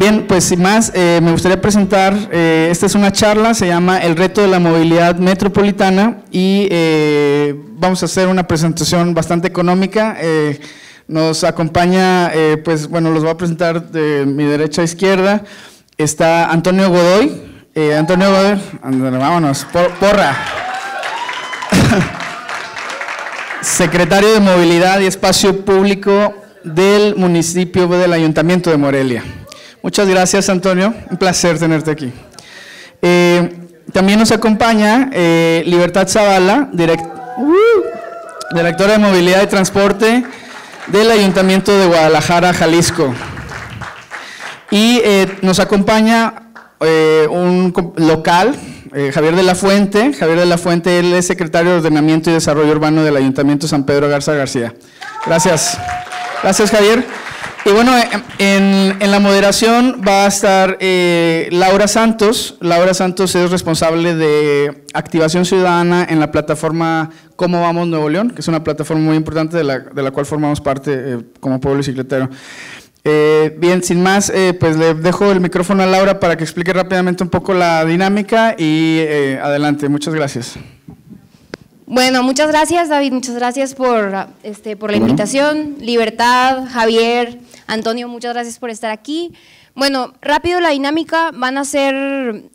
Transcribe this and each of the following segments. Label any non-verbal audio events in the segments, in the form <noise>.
Bien, pues sin más, eh, me gustaría presentar, eh, esta es una charla, se llama El reto de la movilidad metropolitana y eh, vamos a hacer una presentación bastante económica. nos acompaña, pues bueno, los voy a presentar de mi derecha a izquierda. Está Antonio Godoy. Antonio Godoy, vámonos, porra. <laughs> Secretario de Movilidad y Espacio Público del municipio del Ayuntamiento de Morelia. Muchas gracias, Antonio. Un placer tenerte aquí. Eh, también nos acompaña eh, Libertad Zavala, uh, directora de Movilidad y Transporte del Ayuntamiento de Guadalajara, Jalisco. Y eh, nos acompaña un local, Javier de la Fuente. Javier de la Fuente, él es secretario de Ordenamiento y Desarrollo Urbano del Ayuntamiento San Pedro Garza García. Gracias. Gracias, Javier. Y bueno, en, la moderación va a estar eh, Laura Santos. Laura Santos es responsable de activación ciudadana en la plataforma Cómo Vamos Nuevo León, que es una plataforma muy importante de la, cual formamos parte eh, como pueblo bicicletero. Eh, bien, sin más, pues le dejo el micrófono a Laura para que explique rápidamente un poco la dinámica y adelante. Muchas gracias. Bueno, muchas gracias David, muchas gracias por, este, por la invitación. Libertad, Javier, Antonio, muchas gracias por estar aquí. Bueno, rápido la dinámica, van a ser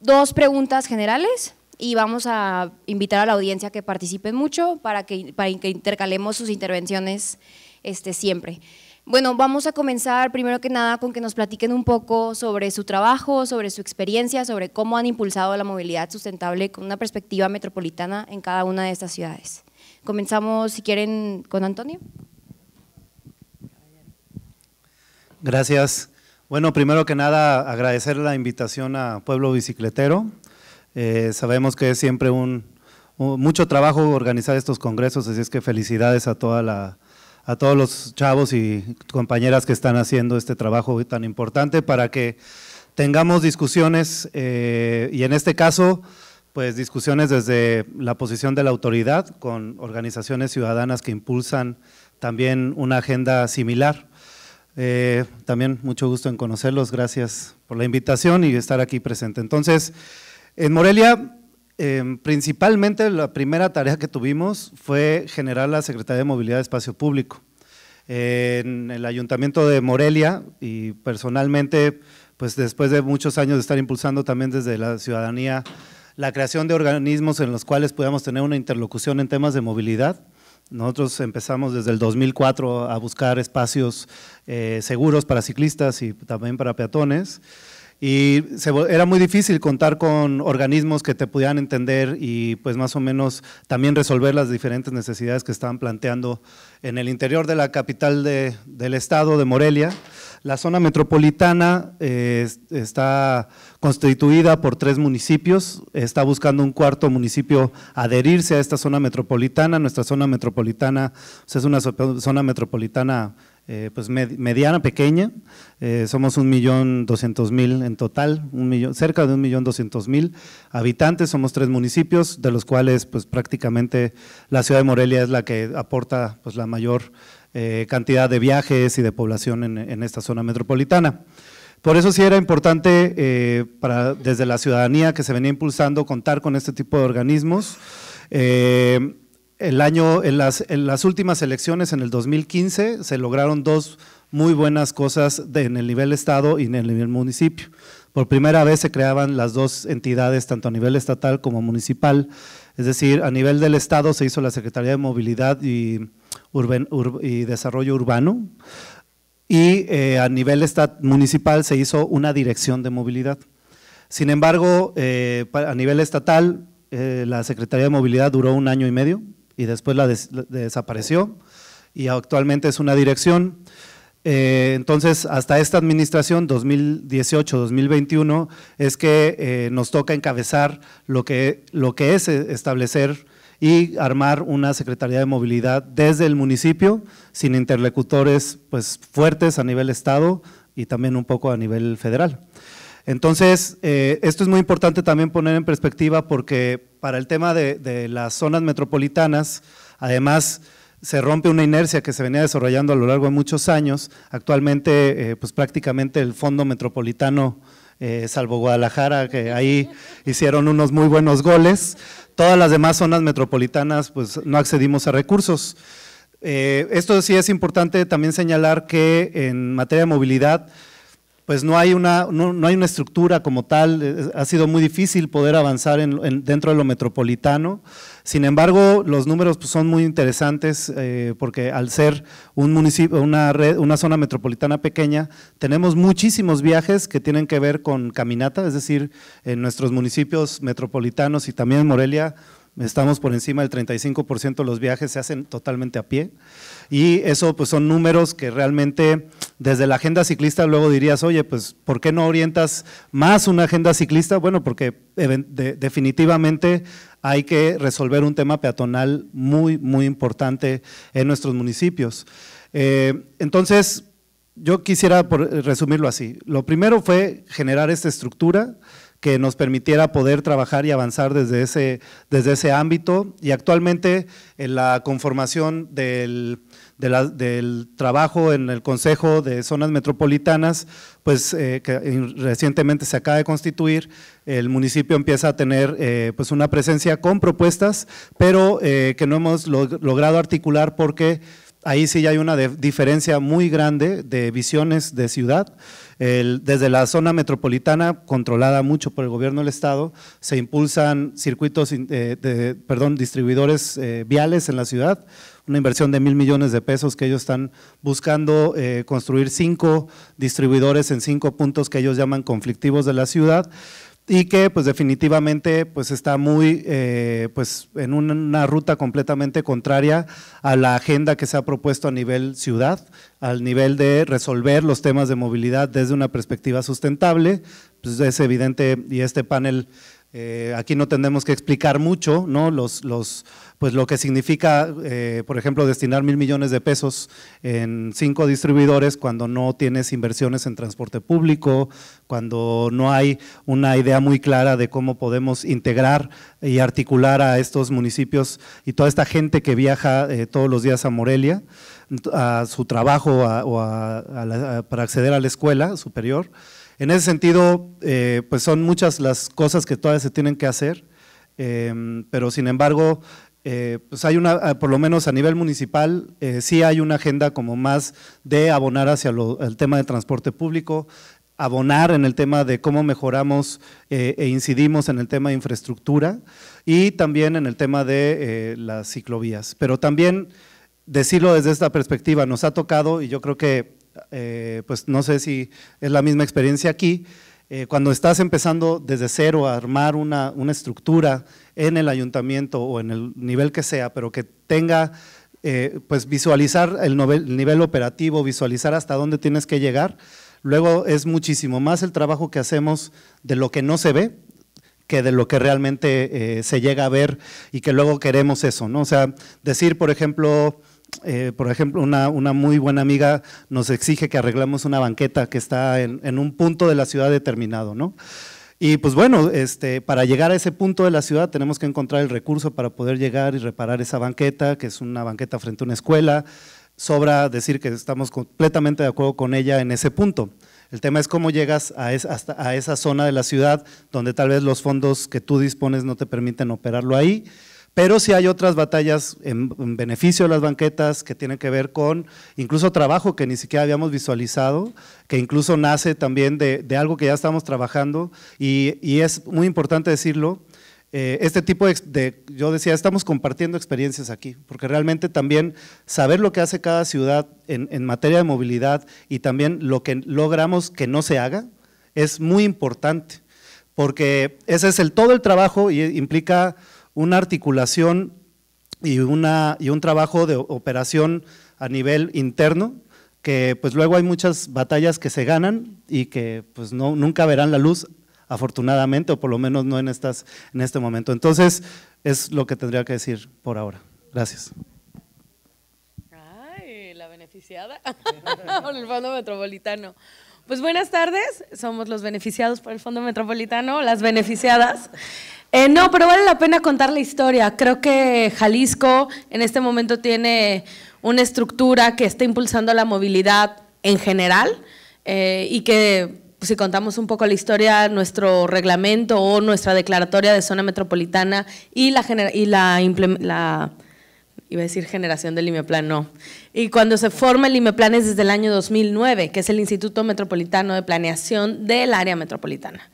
dos preguntas generales y vamos a invitar a la audiencia que participe mucho para que, que intercalemos sus intervenciones este, siempre. Bueno, vamos a comenzar primero que nada con que nos platiquen un poco sobre su trabajo, sobre su experiencia, sobre cómo han impulsado la movilidad sustentable con una perspectiva metropolitana en cada una de estas ciudades. Comenzamos, si quieren, con Antonio. Gracias. Bueno, primero que nada, agradecer la invitación a Pueblo Bicicletero. Eh, sabemos que es siempre un, mucho trabajo organizar estos congresos, así es que felicidades a toda la, a todos los chavos y compañeras que están haciendo este trabajo tan importante para que tengamos discusiones eh, y en este caso, pues discusiones desde la posición de la autoridad con organizaciones ciudadanas que impulsan también una agenda similar. Eh, también mucho gusto en conocerlos, gracias por la invitación y estar aquí presente. Entonces, en Morelia, em, principalmente la primera tarea que tuvimos fue generar la Secretaría de Movilidad de Espacio Público. Eh, en el Ayuntamiento de Morelia y personalmente, pues después de muchos años de estar impulsando también desde la ciudadanía la creación de organismos en los cuales podamos tener una interlocución en temas de movilidad, nosotros empezamos desde el 2004 a buscar espacios eh, seguros para ciclistas y también para peatones. Y era muy difícil contar con organismos que te pudieran entender y pues más o menos también resolver las diferentes necesidades que estaban planteando en el interior de la capital de, del estado de Morelia. La zona metropolitana eh, está constituida por tres municipios, está buscando un cuarto municipio adherirse a esta zona metropolitana, nuestra zona metropolitana es una zona metropolitana eh, pues mediana, pequeña, eh, somos un millón doscientos mil en total, cerca de un millón doscientos mil habitantes, somos tres municipios, de los cuales pues prácticamente la ciudad de Morelia es la que aporta pues la mayor eh, cantidad de viajes y de población en, en esta zona metropolitana. Por eso sí era importante eh, para, desde la ciudadanía que se venía impulsando contar con este tipo de organismos. Eh, el año, en las, en las, últimas elecciones, en el 2015, se lograron dos muy buenas cosas en el nivel Estado y en el nivel municipio. Por primera vez se creaban las dos entidades, tanto a nivel estatal como municipal. Es decir, a nivel del Estado se hizo la Secretaría de Movilidad y, y Desarrollo Urbano y eh, a nivel municipal se hizo una dirección de movilidad. Sin embargo, eh, a nivel estatal, eh, la Secretaría de Movilidad duró un año y medio y después la, desapareció y actualmente es una dirección. entonces, hasta esta administración 2018-2021 es que nos toca encabezar lo que, lo que es establecer y armar una Secretaría de Movilidad desde el municipio, sin interlocutores pues, fuertes a nivel Estado y también un poco a nivel federal. Entonces, eh, esto es muy importante también poner en perspectiva porque para el tema de, las zonas metropolitanas, además se rompe una inercia que se venía desarrollando a lo largo de muchos años. Actualmente, eh, pues prácticamente el fondo metropolitano eh, salvo Guadalajara, que ahí hicieron unos muy buenos goles. Todas las demás zonas metropolitanas, pues no accedimos a recursos. Eh, esto sí es importante también señalar que en materia de movilidad, pues no hay una, no, hay una estructura como tal, eh, ha sido muy difícil poder avanzar dentro de lo metropolitano. Sin embargo, los números pues, son muy interesantes eh, porque al ser un municipio, una, una zona metropolitana pequeña, tenemos muchísimos viajes que tienen que ver con caminata, es decir, en nuestros municipios metropolitanos y también en Morelia, estamos por encima del 35% de los viajes se hacen totalmente a pie y eso pues son números que realmente desde la agenda ciclista luego dirías, oye, pues ¿por qué no orientas más una agenda ciclista? Bueno, porque eh, definitivamente hay que resolver un tema peatonal muy, muy importante en nuestros municipios. Eh, entonces, yo quisiera eh, resumirlo así. Lo primero fue generar esta estructura que nos permitiera poder trabajar y avanzar desde ese, desde ese ámbito. Y actualmente en la conformación del del trabajo en el Consejo de Zonas Metropolitanas, pues eh, que recientemente se acaba de constituir, el municipio empieza a tener eh, pues una presencia con propuestas, pero eh, que no hemos logrado articular porque ahí sí hay una diferencia muy grande de visiones de ciudad. desde la zona metropolitana, controlada mucho por el gobierno del Estado, se impulsan circuitos, de, perdón, distribuidores viales en la ciudad, una inversión de mil millones de pesos que ellos están buscando eh, construir cinco distribuidores en cinco puntos que ellos llaman conflictivos de la ciudad y que pues definitivamente pues está muy eh, pues en una ruta completamente contraria a la agenda que se ha propuesto a nivel ciudad, al nivel de resolver los temas de movilidad desde una perspectiva sustentable, pues es evidente y este panel eh, aquí no tenemos que explicar mucho, ¿no? Los, los pues lo que significa, eh, por ejemplo, destinar mil millones de pesos en cinco distribuidores cuando no tienes inversiones en transporte público, cuando no hay una idea muy clara de cómo podemos integrar y articular a estos municipios y toda esta gente que viaja eh, todos los días a Morelia, a su trabajo o para acceder a la escuela superior. En ese sentido, eh, pues son muchas las cosas que todavía se tienen que hacer. pero sin embargo, eh, pues hay una, ah, por lo menos a nivel municipal, eh, sí hay una agenda como más de abonar hacia el tema de transporte público, abonar en el tema de cómo mejoramos eh, e incidimos en el tema de infraestructura y también en el tema de las ciclovías. Pero también decirlo desde esta perspectiva, nos ha tocado y yo creo que, pues no sé si es la misma experiencia aquí, eh, cuando estás empezando desde cero a armar una, estructura en el ayuntamiento o en el nivel que sea, pero que tenga, eh, pues visualizar el, nivel operativo, visualizar hasta dónde tienes que llegar, luego es muchísimo más el trabajo que hacemos de lo que no se ve, que de lo que realmente eh, se llega a ver y que luego queremos eso, ¿no? O sea, decir, por ejemplo, eh, por ejemplo, una, muy buena amiga nos exige que arreglamos una banqueta que está en, un punto de la ciudad determinado, Y pues bueno, este, para llegar a ese punto de la ciudad tenemos que encontrar el recurso para poder llegar y reparar esa banqueta, que es una banqueta frente a una escuela. Sobra decir que estamos completamente de acuerdo con ella en ese punto. El tema es cómo llegas a esa zona de la ciudad donde tal vez los fondos que tú dispones no te permiten operarlo ahí pero si hay otras batallas en, beneficio de las banquetas que tienen que ver con incluso trabajo que ni siquiera habíamos visualizado, que incluso nace también de, algo que ya estamos trabajando y, es muy importante decirlo, eh, este tipo de, yo decía, estamos compartiendo experiencias aquí, porque realmente también saber lo que hace cada ciudad en, en materia de movilidad y también lo que logramos que no se haga es muy importante, porque ese es el, todo el trabajo y implica una articulación y, una, y un trabajo de operación a nivel interno, que pues luego hay muchas batallas que se ganan y que pues no, nunca verán la luz, afortunadamente, o por lo menos no en, estas, en este momento. Entonces, es lo que tendría que decir por ahora. Gracias. Ay, la beneficiada <laughs> el Fondo Metropolitano. Pues buenas tardes, somos los beneficiados por el Fondo Metropolitano, las beneficiadas. Eh, no, pero vale la pena contar la historia. Creo que Jalisco en este momento tiene una estructura que está impulsando la movilidad en general eh, y que pues, si contamos un poco la historia, nuestro reglamento o nuestra declaratoria de zona metropolitana y la, y la, generación del IMEPLAN, no. Y cuando se forma el IMEPLAN es desde el año 2009, que es el Instituto Metropolitano de Planeación del Área Metropolitana.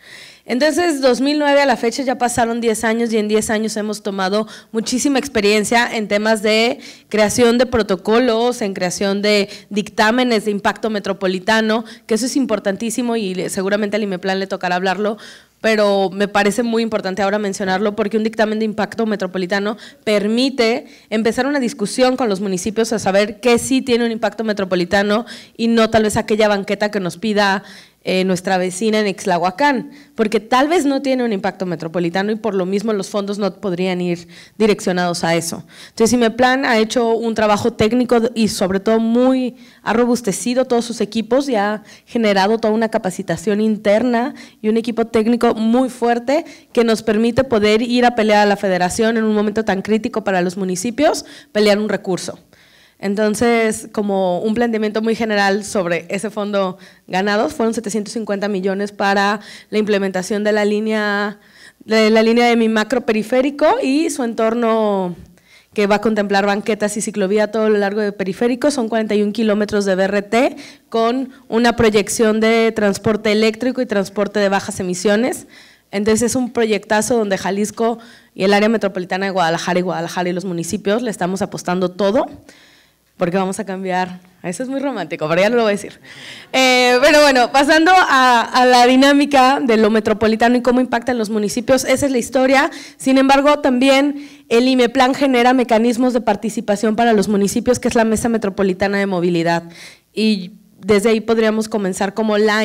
Entonces, 2009 a la fecha ya pasaron 10 años y en 10 años hemos tomado muchísima experiencia en temas de creación de protocolos, en creación de dictámenes de impacto metropolitano, que eso es importantísimo y seguramente al IMEPLAN le tocará hablarlo, pero me parece muy importante ahora mencionarlo porque un dictamen de impacto metropolitano permite empezar una discusión con los municipios a saber qué sí tiene un impacto metropolitano y no tal vez aquella banqueta que nos pida eh, nuestra vecina en Exlahuacán, porque tal vez no tiene un impacto metropolitano y por lo mismo los fondos no podrían ir direccionados a eso. Entonces, Imeplan ha hecho un trabajo técnico y sobre todo muy, ha robustecido todos sus equipos y ha generado toda una capacitación interna y un equipo técnico muy fuerte que nos permite poder ir a pelear a la federación en un momento tan crítico para los municipios, pelear un recurso. Entonces, como un planteamiento muy general sobre ese fondo ganado, fueron 750 millones para la implementación de la línea de, la línea de mi macro periférico y su entorno que va a contemplar banquetas y ciclovía a todo lo largo del periférico, son 41 kilómetros de BRT con una proyección de transporte eléctrico y transporte de bajas emisiones. Entonces es un proyectazo donde Jalisco y el área metropolitana de Guadalajara y Guadalajara y los municipios le estamos apostando todo porque vamos a cambiar. Eso es muy romántico, pero ya lo voy a decir. Eh, pero bueno, pasando a, la dinámica de lo metropolitano y cómo impacta en los municipios, esa es la historia. Sin embargo, también el IMEPLAN genera mecanismos de participación para los municipios, que es la Mesa Metropolitana de Movilidad. Y desde ahí podríamos comenzar como la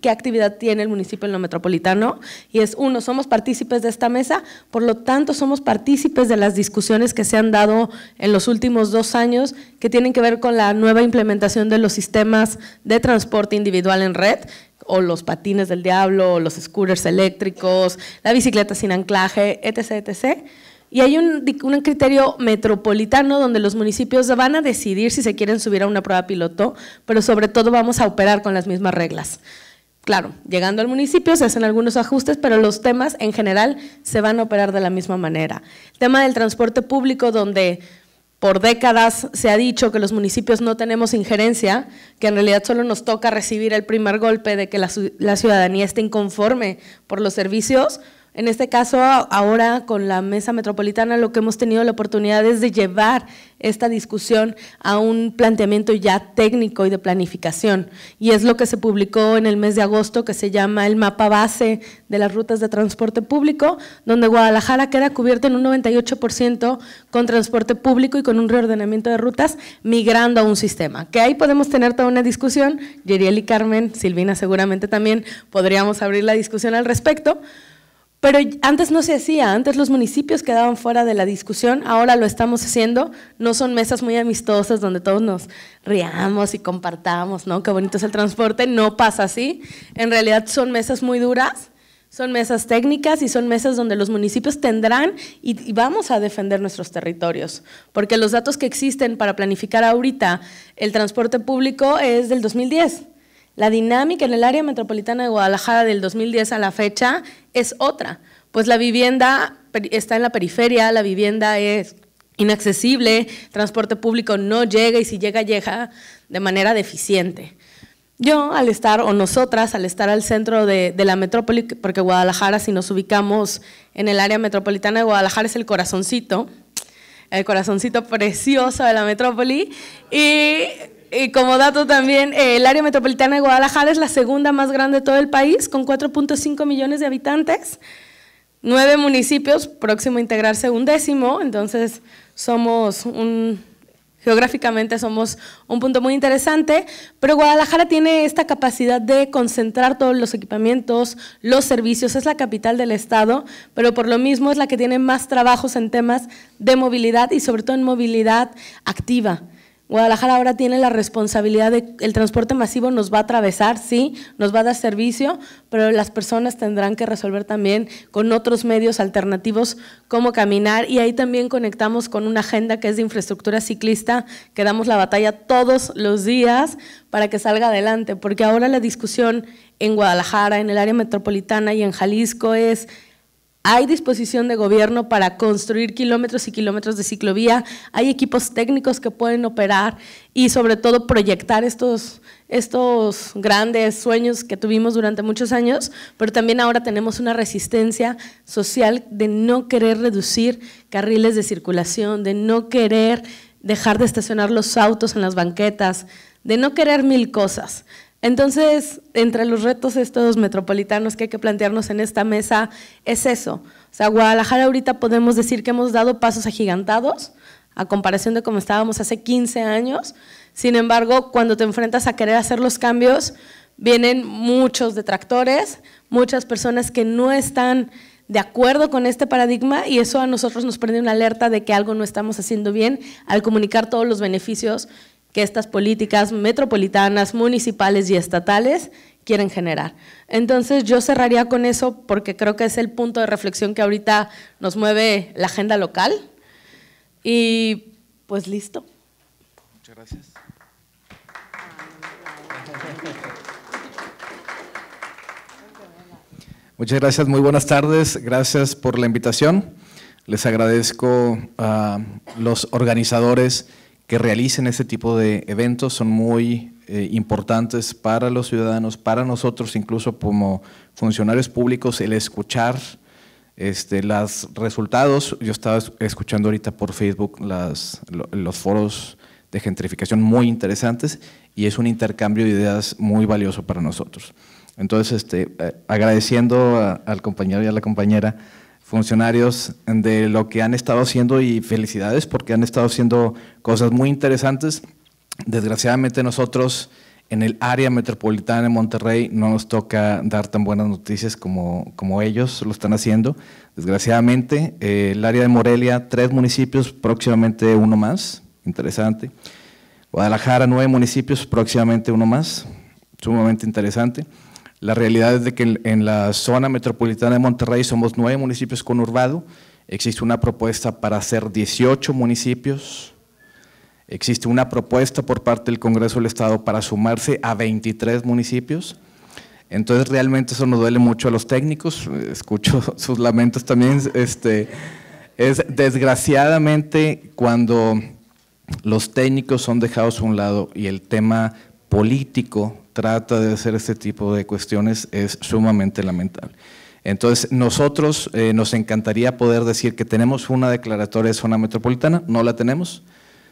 qué actividad tiene el municipio en lo metropolitano y es uno, somos partícipes de esta mesa, por lo tanto somos partícipes de las discusiones que se han dado en los últimos dos años que tienen que ver con la nueva implementación de los sistemas de transporte individual en red o los patines del diablo, los scooters eléctricos, la bicicleta sin anclaje, etc., etc., y hay un, criterio metropolitano donde los municipios van a decidir si se quieren subir a una prueba piloto, pero sobre todo vamos a operar con las mismas reglas. Claro, llegando al municipio se hacen algunos ajustes, pero los temas en general se van a operar de la misma manera. El tema del transporte público, donde por décadas se ha dicho que los municipios no tenemos injerencia, que en realidad solo nos toca recibir el primer golpe de que la ciudadanía esté inconforme por los servicios, en este caso, ahora con la Mesa Metropolitana, lo que hemos tenido la oportunidad es de llevar esta discusión a un planteamiento ya técnico y de planificación. Y es lo que se publicó en el mes de agosto, que se llama el mapa base de las rutas de transporte público, donde Guadalajara queda cubierta en un 98% con transporte público y con un reordenamiento de rutas, migrando a un sistema. Que ahí podemos tener toda una discusión, Yeriel y Carmen, Silvina seguramente también, podríamos abrir la discusión al respecto, pero antes no se hacía, antes los municipios quedaban fuera de la discusión, ahora lo estamos haciendo, no son mesas muy amistosas donde todos nos riamos y compartamos, ¿no? Qué bonito es el transporte, no pasa así. En realidad son mesas muy duras, son mesas técnicas y son mesas donde los municipios tendrán y, vamos a defender nuestros territorios, porque los datos que existen para planificar ahorita el transporte público es del 2010 la dinámica en el área metropolitana de Guadalajara del 2010 a la fecha es otra, pues la vivienda está en la periferia, la vivienda es inaccesible, transporte público no llega y si llega, llega de manera deficiente. Yo, al estar, o nosotras, al estar al centro de, la metrópoli, porque Guadalajara, si nos ubicamos en el área metropolitana de Guadalajara, es el corazoncito, el corazoncito precioso de la metrópoli, y y como dato también, eh, el área metropolitana de Guadalajara es la segunda más grande de todo el país, con 4.5 millones de habitantes, nueve municipios, próximo a integrarse un décimo, entonces somos un, geográficamente somos un punto muy interesante, pero Guadalajara tiene esta capacidad de concentrar todos los equipamientos, los servicios, es la capital del estado, pero por lo mismo es la que tiene más trabajos en temas de movilidad y sobre todo en movilidad activa. Guadalajara ahora tiene la responsabilidad de el transporte masivo nos va a atravesar, sí, nos va a dar servicio, pero las personas tendrán que resolver también con otros medios alternativos cómo caminar y ahí también conectamos con una agenda que es de infraestructura ciclista, que damos la batalla todos los días para que salga adelante, porque ahora la discusión en Guadalajara, en el área metropolitana y en Jalisco es hay disposición de gobierno para construir kilómetros y kilómetros de ciclovía, hay equipos técnicos que pueden operar y sobre todo proyectar estos, estos grandes sueños que tuvimos durante muchos años, pero también ahora tenemos una resistencia social de no querer reducir carriles de circulación, de no querer dejar de estacionar los autos en las banquetas, de no querer mil cosas. Entonces, entre los retos estos metropolitanos que hay que plantearnos en esta mesa es eso. O sea, Guadalajara ahorita podemos decir que hemos dado pasos agigantados a comparación de como estábamos hace 15 años. Sin embargo, cuando te enfrentas a querer hacer los cambios, vienen muchos detractores, muchas personas que no están de acuerdo con este paradigma y eso a nosotros nos prende una alerta de que algo no estamos haciendo bien al comunicar todos los beneficios que estas políticas metropolitanas, municipales y estatales quieren generar. Entonces yo cerraría con eso porque creo que es el punto de reflexión que ahorita nos mueve la agenda local. Y pues listo. Muchas gracias. Muchas gracias, muy buenas tardes. Gracias por la invitación. Les agradezco a los organizadores que realicen ese tipo de eventos son muy eh, importantes para los ciudadanos, para nosotros incluso como funcionarios públicos, el escuchar este, los resultados. Yo estaba escuchando ahorita por Facebook las, los foros de gentrificación muy interesantes y es un intercambio de ideas muy valioso para nosotros. Entonces, este, eh, agradeciendo al compañero y a la compañera funcionarios de lo que han estado haciendo y felicidades porque han estado haciendo cosas muy interesantes. Desgraciadamente nosotros en el área metropolitana de Monterrey no nos toca dar tan buenas noticias como, como ellos lo están haciendo. Desgraciadamente, eh, el área de Morelia, tres municipios, próximamente uno más, interesante. Guadalajara, nueve municipios, próximamente uno más, sumamente interesante. La realidad es de que en la zona metropolitana de Monterrey somos nueve municipios conurbados, existe una propuesta para hacer 18 municipios, existe una propuesta por parte del Congreso del Estado para sumarse a 23 municipios, entonces realmente eso nos duele mucho a los técnicos, escucho <laughs> sus lamentos también, este, es desgraciadamente cuando los técnicos son dejados a un lado y el tema político trata de hacer este tipo de cuestiones es sumamente lamentable. Entonces, nosotros eh, nos encantaría poder decir que tenemos una declaratoria de zona metropolitana, no la tenemos,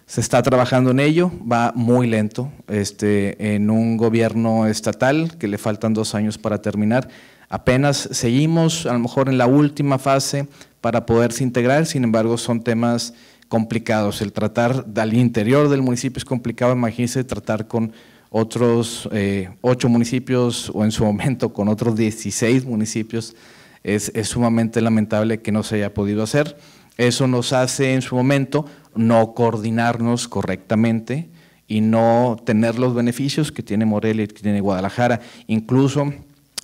se está trabajando en ello, va muy lento, este, en un gobierno estatal que le faltan dos años para terminar, apenas seguimos a lo mejor en la última fase para poderse integrar, sin embargo son temas complicados, el tratar al interior del municipio es complicado, imagínense tratar con otros eh, ocho municipios o en su momento con otros 16 municipios, es, sumamente lamentable que no se haya podido hacer. Eso nos hace en su momento no coordinarnos correctamente y no tener los beneficios que tiene Morelia y que tiene Guadalajara. Incluso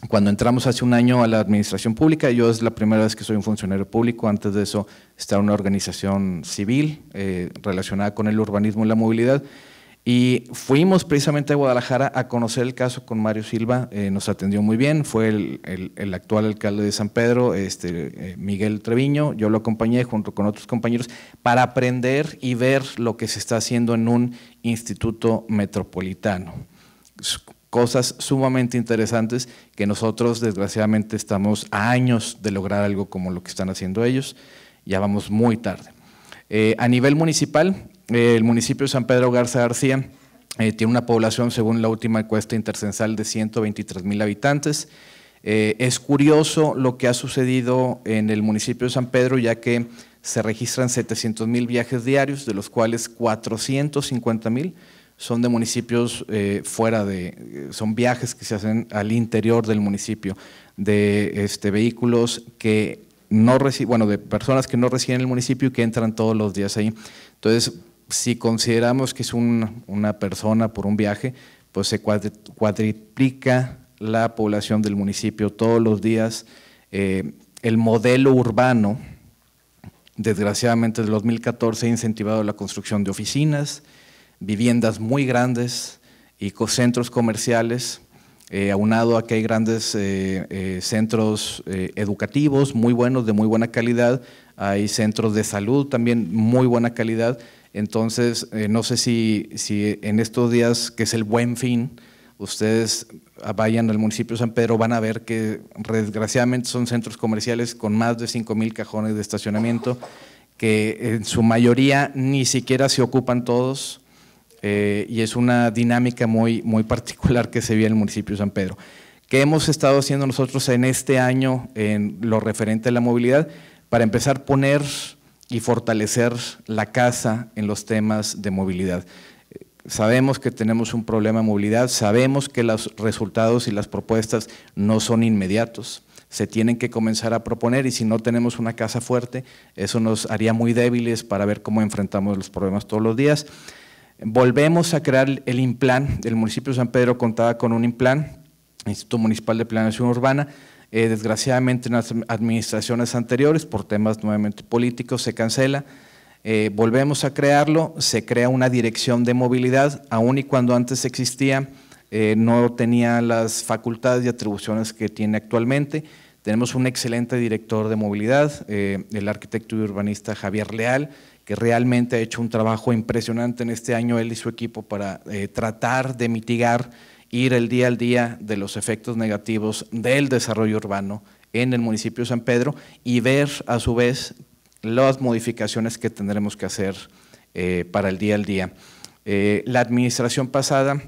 cuando entramos hace un año a la administración pública, yo es la primera vez que soy un funcionario público, antes de eso estaba en una organización civil eh, relacionada con el urbanismo y la movilidad, y fuimos precisamente a Guadalajara a conocer el caso con Mario Silva, eh, nos atendió muy bien, fue el, actual alcalde de San Pedro, este, eh, Miguel Treviño, yo lo acompañé junto con otros compañeros para aprender y ver lo que se está haciendo en un instituto metropolitano. Cosas sumamente interesantes que nosotros desgraciadamente estamos a años de lograr algo como lo que están haciendo ellos, ya vamos muy tarde. Eh, a nivel municipal, el municipio de San Pedro Garza García eh, tiene una población, según la última encuesta intercensal, de 123 mil habitantes. Eh, es curioso lo que ha sucedido en el municipio de San Pedro, ya que se registran 700 mil viajes diarios, de los cuales 450 mil son de municipios eh, fuera de, son viajes que se hacen al interior del municipio, de este, vehículos que no reciben, bueno, de personas que no residen en el municipio y que entran todos los días ahí. Entonces, si consideramos que es una persona por un viaje, pues se cuadriplica la población del municipio todos los días. Eh, el modelo urbano, desgraciadamente desde 2014, ha incentivado la construcción de oficinas, viviendas muy grandes y centros comerciales, eh, aunado a que hay grandes eh, centros educativos muy buenos, de muy buena calidad, hay centros de salud también muy buena calidad, entonces, eh, no sé si, en estos días, que es el buen fin, ustedes vayan al municipio de San Pedro, van a ver que desgraciadamente son centros comerciales con más de 5.000 cajones de estacionamiento, que en su mayoría ni siquiera se ocupan todos, eh, y es una dinámica muy, muy particular que se ve en el municipio de San Pedro. ¿Qué hemos estado haciendo nosotros en este año en lo referente a la movilidad? Para empezar, poner y fortalecer la casa en los temas de movilidad. Sabemos que tenemos un problema de movilidad, sabemos que los resultados y las propuestas no son inmediatos, se tienen que comenzar a proponer y si no tenemos una casa fuerte, eso nos haría muy débiles para ver cómo enfrentamos los problemas todos los días. Volvemos a crear el IMPLAN, el municipio de San Pedro contaba con un IMPLAN, Instituto Municipal de Planeación Urbana, eh, desgraciadamente en las administraciones anteriores, por temas nuevamente políticos, se cancela. Eh, volvemos a crearlo, se crea una dirección de movilidad, aún y cuando antes existía, eh, no tenía las facultades y atribuciones que tiene actualmente. Tenemos un excelente director de movilidad, el arquitecto y urbanista Javier Leal, que realmente ha hecho un trabajo impresionante en este año él y su equipo para tratar de mitigar ir el día al día de los efectos negativos del desarrollo urbano en el municipio de San Pedro y ver a su vez las modificaciones que tendremos que hacer eh, para el día al día. Eh, la administración pasada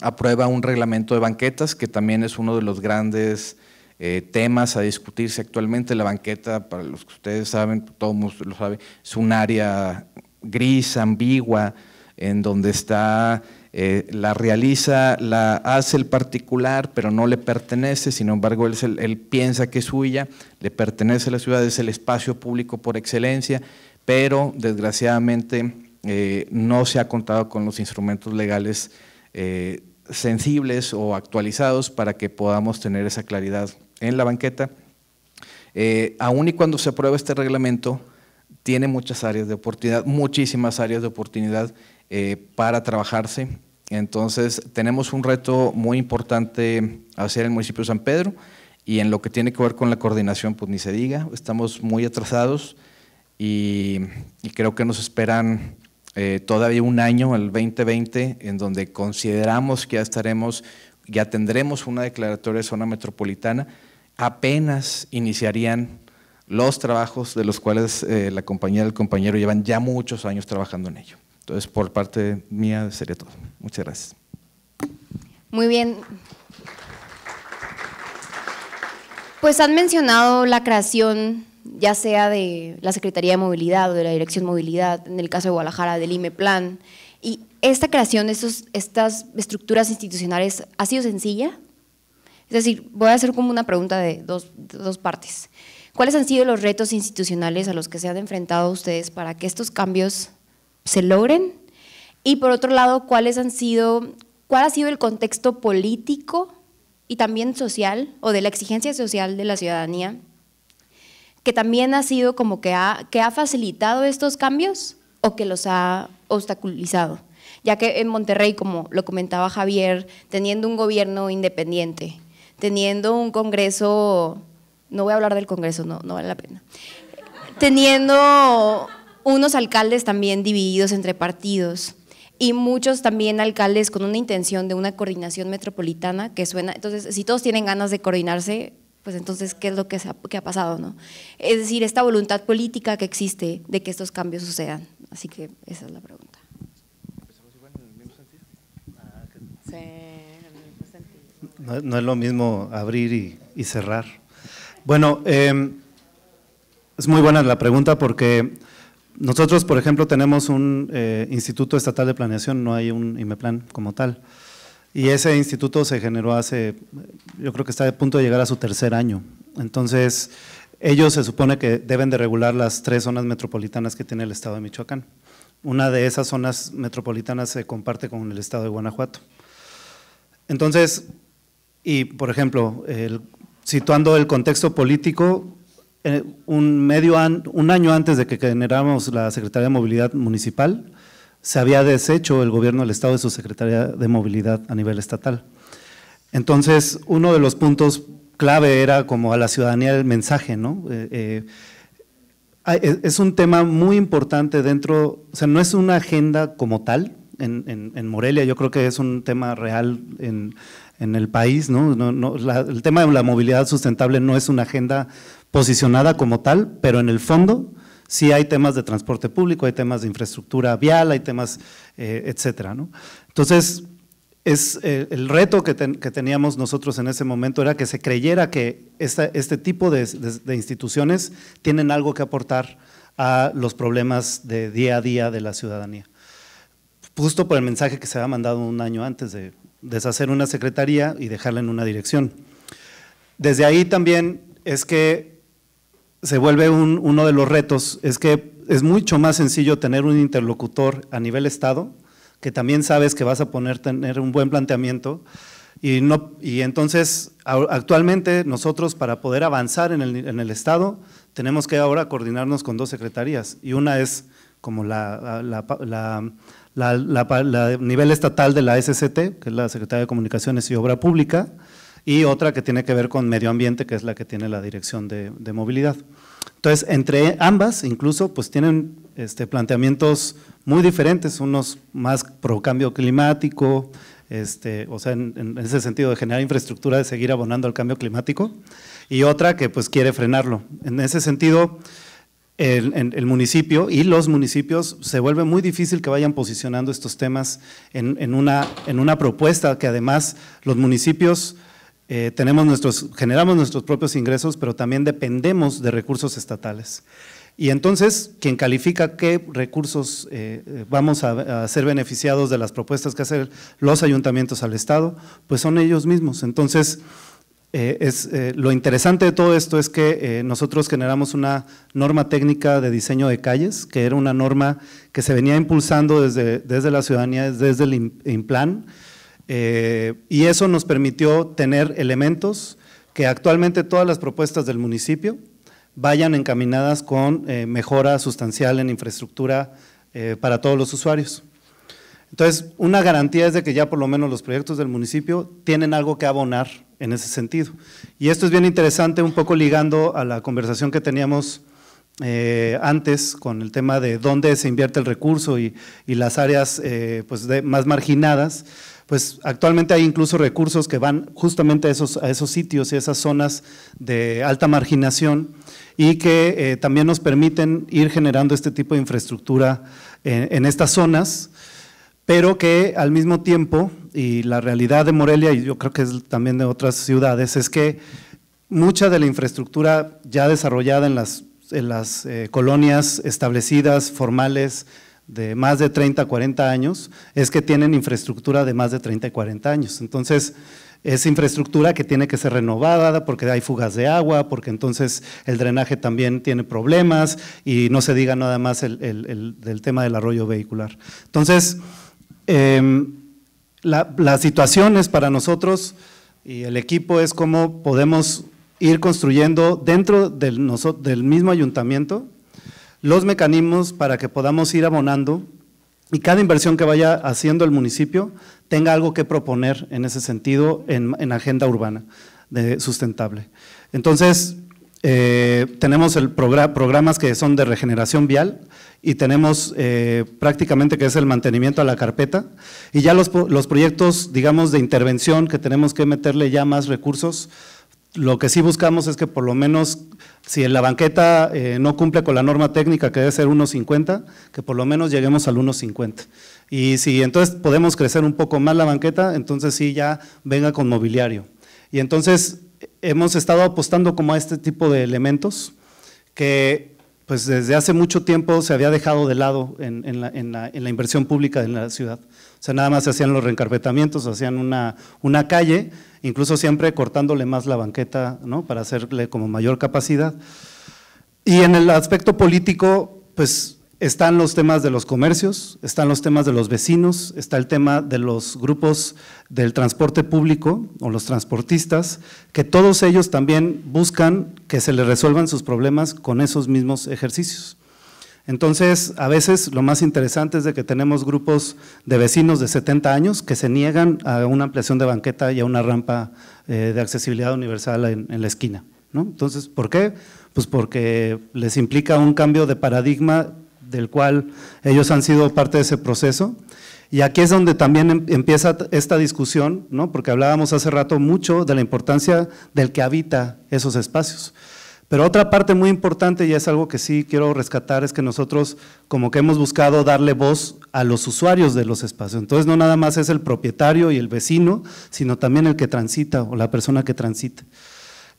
aprueba un reglamento de banquetas, que también es uno de los grandes eh, temas a discutirse actualmente. La banqueta, para los que ustedes saben, todo el mundo lo sabe, es un área gris, ambigua, en donde está eh, la realiza, la hace el particular, pero no le pertenece, sin embargo él, piensa que es suya, le pertenece a la ciudad, es el espacio público por excelencia, pero desgraciadamente eh, no se ha contado con los instrumentos legales eh, sensibles o actualizados para que podamos tener esa claridad en la banqueta. aún y cuando se apruebe este reglamento, tiene muchas áreas de oportunidad, muchísimas áreas de oportunidad para trabajarse entonces, tenemos un reto muy importante a hacer en el municipio de San Pedro y en lo que tiene que ver con la coordinación, pues ni se diga, estamos muy atrasados y, creo que nos esperan eh, todavía un año, el 2020, en donde consideramos que ya estaremos, ya tendremos una declaratoria de zona metropolitana, apenas iniciarían los trabajos de los cuales eh, la compañía del compañero llevan ya muchos años trabajando en ello. Entonces, por parte mía sería todo. Muchas gracias. Muy bien. Pues han mencionado la creación ya sea de la Secretaría de Movilidad o de la Dirección Movilidad, en el caso de Guadalajara, del Plan, ¿Y esta creación de estas estructuras institucionales ha sido sencilla? Es decir, voy a hacer como una pregunta de dos, de dos partes. ¿Cuáles han sido los retos institucionales a los que se han enfrentado ustedes para que estos cambios se logren y por otro lado, ¿cuáles han sido, ¿cuál ha sido el contexto político y también social o de la exigencia social de la ciudadanía que también ha sido como que ha, facilitado estos cambios o que los ha obstaculizado? Ya que en Monterrey, como lo comentaba Javier, teniendo un gobierno independiente, teniendo un Congreso, no voy a hablar del Congreso, no, no vale la pena, teniendo unos alcaldes también divididos entre partidos, y muchos también alcaldes con una intención de una coordinación metropolitana que suena, entonces si todos tienen ganas de coordinarse, pues entonces qué es lo que, ha, pasado, ¿no? Es decir, esta voluntad política que existe de que estos cambios sucedan. Así que esa es la pregunta. No, no es lo mismo abrir y, cerrar. Bueno, em, es muy buena la pregunta porque nosotros, por ejemplo, tenemos un eh, Instituto Estatal de Planeación, no hay un IMEPLAN como tal. Y ese instituto se generó hace, yo creo que está a punto de llegar a su tercer año. Entonces, ellos se supone que deben de regular las tres zonas metropolitanas que tiene el estado de Michoacán. Una de esas zonas metropolitanas se comparte con el estado de Guanajuato. Entonces, y por ejemplo, situando el contexto político, eh, un, medio un año antes de que generamos la Secretaría de Movilidad Municipal, se había deshecho el gobierno del Estado de su Secretaría de Movilidad a nivel estatal. Entonces, uno de los puntos clave era como a la ciudadanía el mensaje, ¿no? Eh, eh, es un tema muy importante dentro, o sea, no es una agenda como tal en, Morelia, yo creo que es un tema real en, el país, ¿no? el tema de la movilidad sustentable no es una agenda posicionada como tal, pero en el fondo sí hay temas de transporte público, hay temas de infraestructura vial, hay temas, eh, etcétera. ¿no? Entonces, es, eh, el reto que, teníamos nosotros en ese momento era que se creyera que este tipo de, de, instituciones tienen algo que aportar a los problemas de día a día de la ciudadanía. Justo por el mensaje que se había mandado un año antes de deshacer una secretaría y dejarla en una dirección. Desde ahí también es que se vuelve uno de los retos, es que es mucho más sencillo tener un interlocutor a nivel Estado, que también sabes que vas a poner, tener un buen planteamiento, y, entonces actualmente nosotros para poder avanzar en el, Estado tenemos que ahora coordinarnos con dos secretarías, y una es como la, la nivel estatal de la SCT, que es la Secretaría de Comunicaciones y Obra Pública, y otra que tiene que ver con medio ambiente, que es la que tiene la Dirección de, Movilidad. Entonces, entre ambas, incluso, pues tienen este, planteamientos muy diferentes, unos más pro cambio climático, este, o sea, en, ese sentido de generar infraestructura, de seguir abonando al cambio climático, y otra que pues quiere frenarlo. En ese sentido, el, el municipio y los municipios se vuelve muy difícil que vayan posicionando estos temas en, una, en una propuesta que además los municipios eh, tenemos nuestros, generamos nuestros propios ingresos, pero también dependemos de recursos estatales. Y entonces, quien califica qué recursos eh, eh, vamos a, ser beneficiados de las propuestas que hacen los ayuntamientos al Estado, pues son ellos mismos. Entonces, es, lo interesante de todo esto es que nosotros generamos una norma técnica de diseño de calles, que era una norma que se venía impulsando desde, desde la ciudadanía, desde el IMPLAN, eh, y eso nos permitió tener elementos que actualmente todas las propuestas del municipio vayan encaminadas con eh, mejora sustancial en infraestructura eh, para todos los usuarios. Entonces, una garantía es de que ya por lo menos los proyectos del municipio tienen algo que abonar en ese sentido. Y esto es bien interesante, un poco ligando a la conversación que teníamos eh, antes con el tema de dónde se invierte el recurso y, las áreas eh, pues más marginadas, pues actualmente hay incluso recursos que van justamente a esos, sitios y esas zonas de alta marginación y que eh, también nos permiten ir generando este tipo de infraestructura en estas zonas, pero que al mismo tiempo, y la realidad de Morelia, y yo creo que es también de otras ciudades, es que mucha de la infraestructura ya desarrollada en las en las eh, colonias establecidas, formales, de más de 30, 40 años, es que tienen infraestructura de más de 30 y 40 años. Entonces, es infraestructura que tiene que ser renovada porque hay fugas de agua, porque entonces el drenaje también tiene problemas y no se diga nada más el, del tema del arroyo vehicular. Entonces, em, la, las situaciones para nosotros y el equipo es cómo podemos ir construyendo dentro del, del mismo ayuntamiento los mecanismos para que podamos ir abonando y cada inversión que vaya haciendo el municipio tenga algo que proponer en ese sentido en, agenda urbana de, sustentable. Entonces, eh, tenemos el programa, programas que son de regeneración vial y tenemos eh, prácticamente que es el mantenimiento a la carpeta y ya los, los proyectos, digamos, de intervención que tenemos que meterle ya más recursos lo que sí buscamos es que por lo menos, si la banqueta eh, no cumple con la norma técnica que debe ser 1.50, que por lo menos lleguemos al 1.50. Y si entonces podemos crecer un poco más la banqueta, entonces sí ya venga con mobiliario. Y entonces hemos estado apostando como a este tipo de elementos que pues desde hace mucho tiempo se había dejado de lado en la inversión pública en la ciudad. O sea, nada más se hacían los reencarpetamientos, hacían una, una calle, incluso siempre cortándole más la banqueta, Para hacerle como mayor capacidad. Y en el aspecto político, pues están los temas de los comercios, están los temas de los vecinos, está el tema de los grupos del transporte público o los transportistas, que todos ellos también buscan que se les resuelvan sus problemas con esos mismos ejercicios. Entonces, a veces lo más interesante es de que tenemos grupos de vecinos de 70 años que se niegan a una ampliación de banqueta y a una rampa eh, de accesibilidad universal en, la esquina. Entonces, ¿por qué? Pues porque les implica un cambio de paradigma del cual ellos han sido parte de ese proceso. Y aquí es donde también em, empieza esta discusión, ¿no? porque hablábamos hace rato mucho de la importancia del que habita esos espacios. Pero otra parte muy importante, y es algo que sí quiero rescatar, es que nosotros como que hemos buscado darle voz a los usuarios de los espacios. Entonces no nada más es el propietario y el vecino, sino también el que transita o la persona que transita.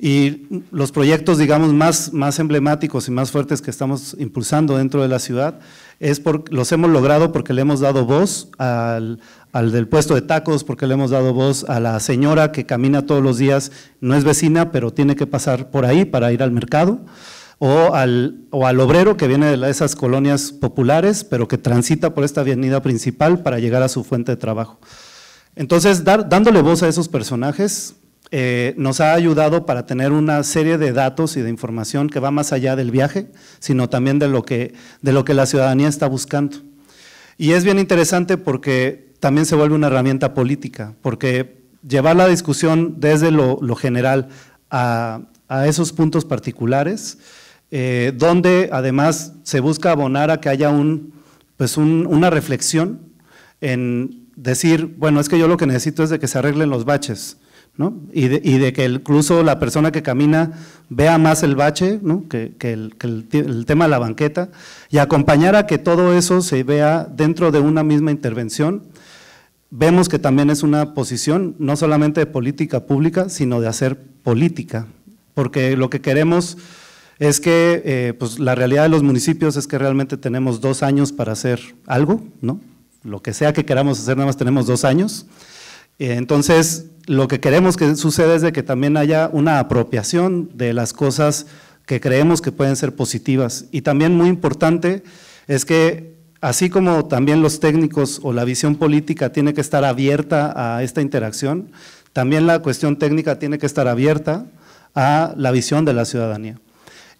Y los proyectos, digamos, más, más emblemáticos y más fuertes que estamos impulsando dentro de la ciudad es los hemos logrado porque le hemos dado voz al, del puesto de tacos, porque le hemos dado voz a la señora que camina todos los días, no es vecina, pero tiene que pasar por ahí para ir al mercado. O al, al, obrero que viene de esas colonias populares, pero que transita por esta avenida principal para llegar a su fuente de trabajo. Entonces, dándole voz a esos personajes, eh, nos ha ayudado para tener una serie de datos y de información que va más allá del viaje, sino también de lo que, la ciudadanía está buscando. Y es bien interesante porque también se vuelve una herramienta política, porque llevar la discusión desde lo, general a, esos puntos particulares, eh, donde además se busca abonar a que haya pues una reflexión en decir, bueno, es que yo lo que necesito es de que se arreglen los baches, y de, que incluso la persona que camina vea más el bache, que, el, tema de la banqueta, y acompañar a que todo eso se vea dentro de una misma intervención. Vemos que también es una posición no solamente de política pública, sino de hacer política, porque lo que queremos es que eh, pues la realidad de los municipios es que realmente tenemos dos años para hacer algo, ¿no? lo que sea que queramos hacer, nada más tenemos dos años. Eh, entonces, lo que queremos que suceda es de que también haya una apropiación de las cosas que creemos que pueden ser positivas. Y también muy importante es que, así como también los técnicos o la visión política tiene que estar abierta a esta interacción, también la cuestión técnica tiene que estar abierta a la visión de la ciudadanía.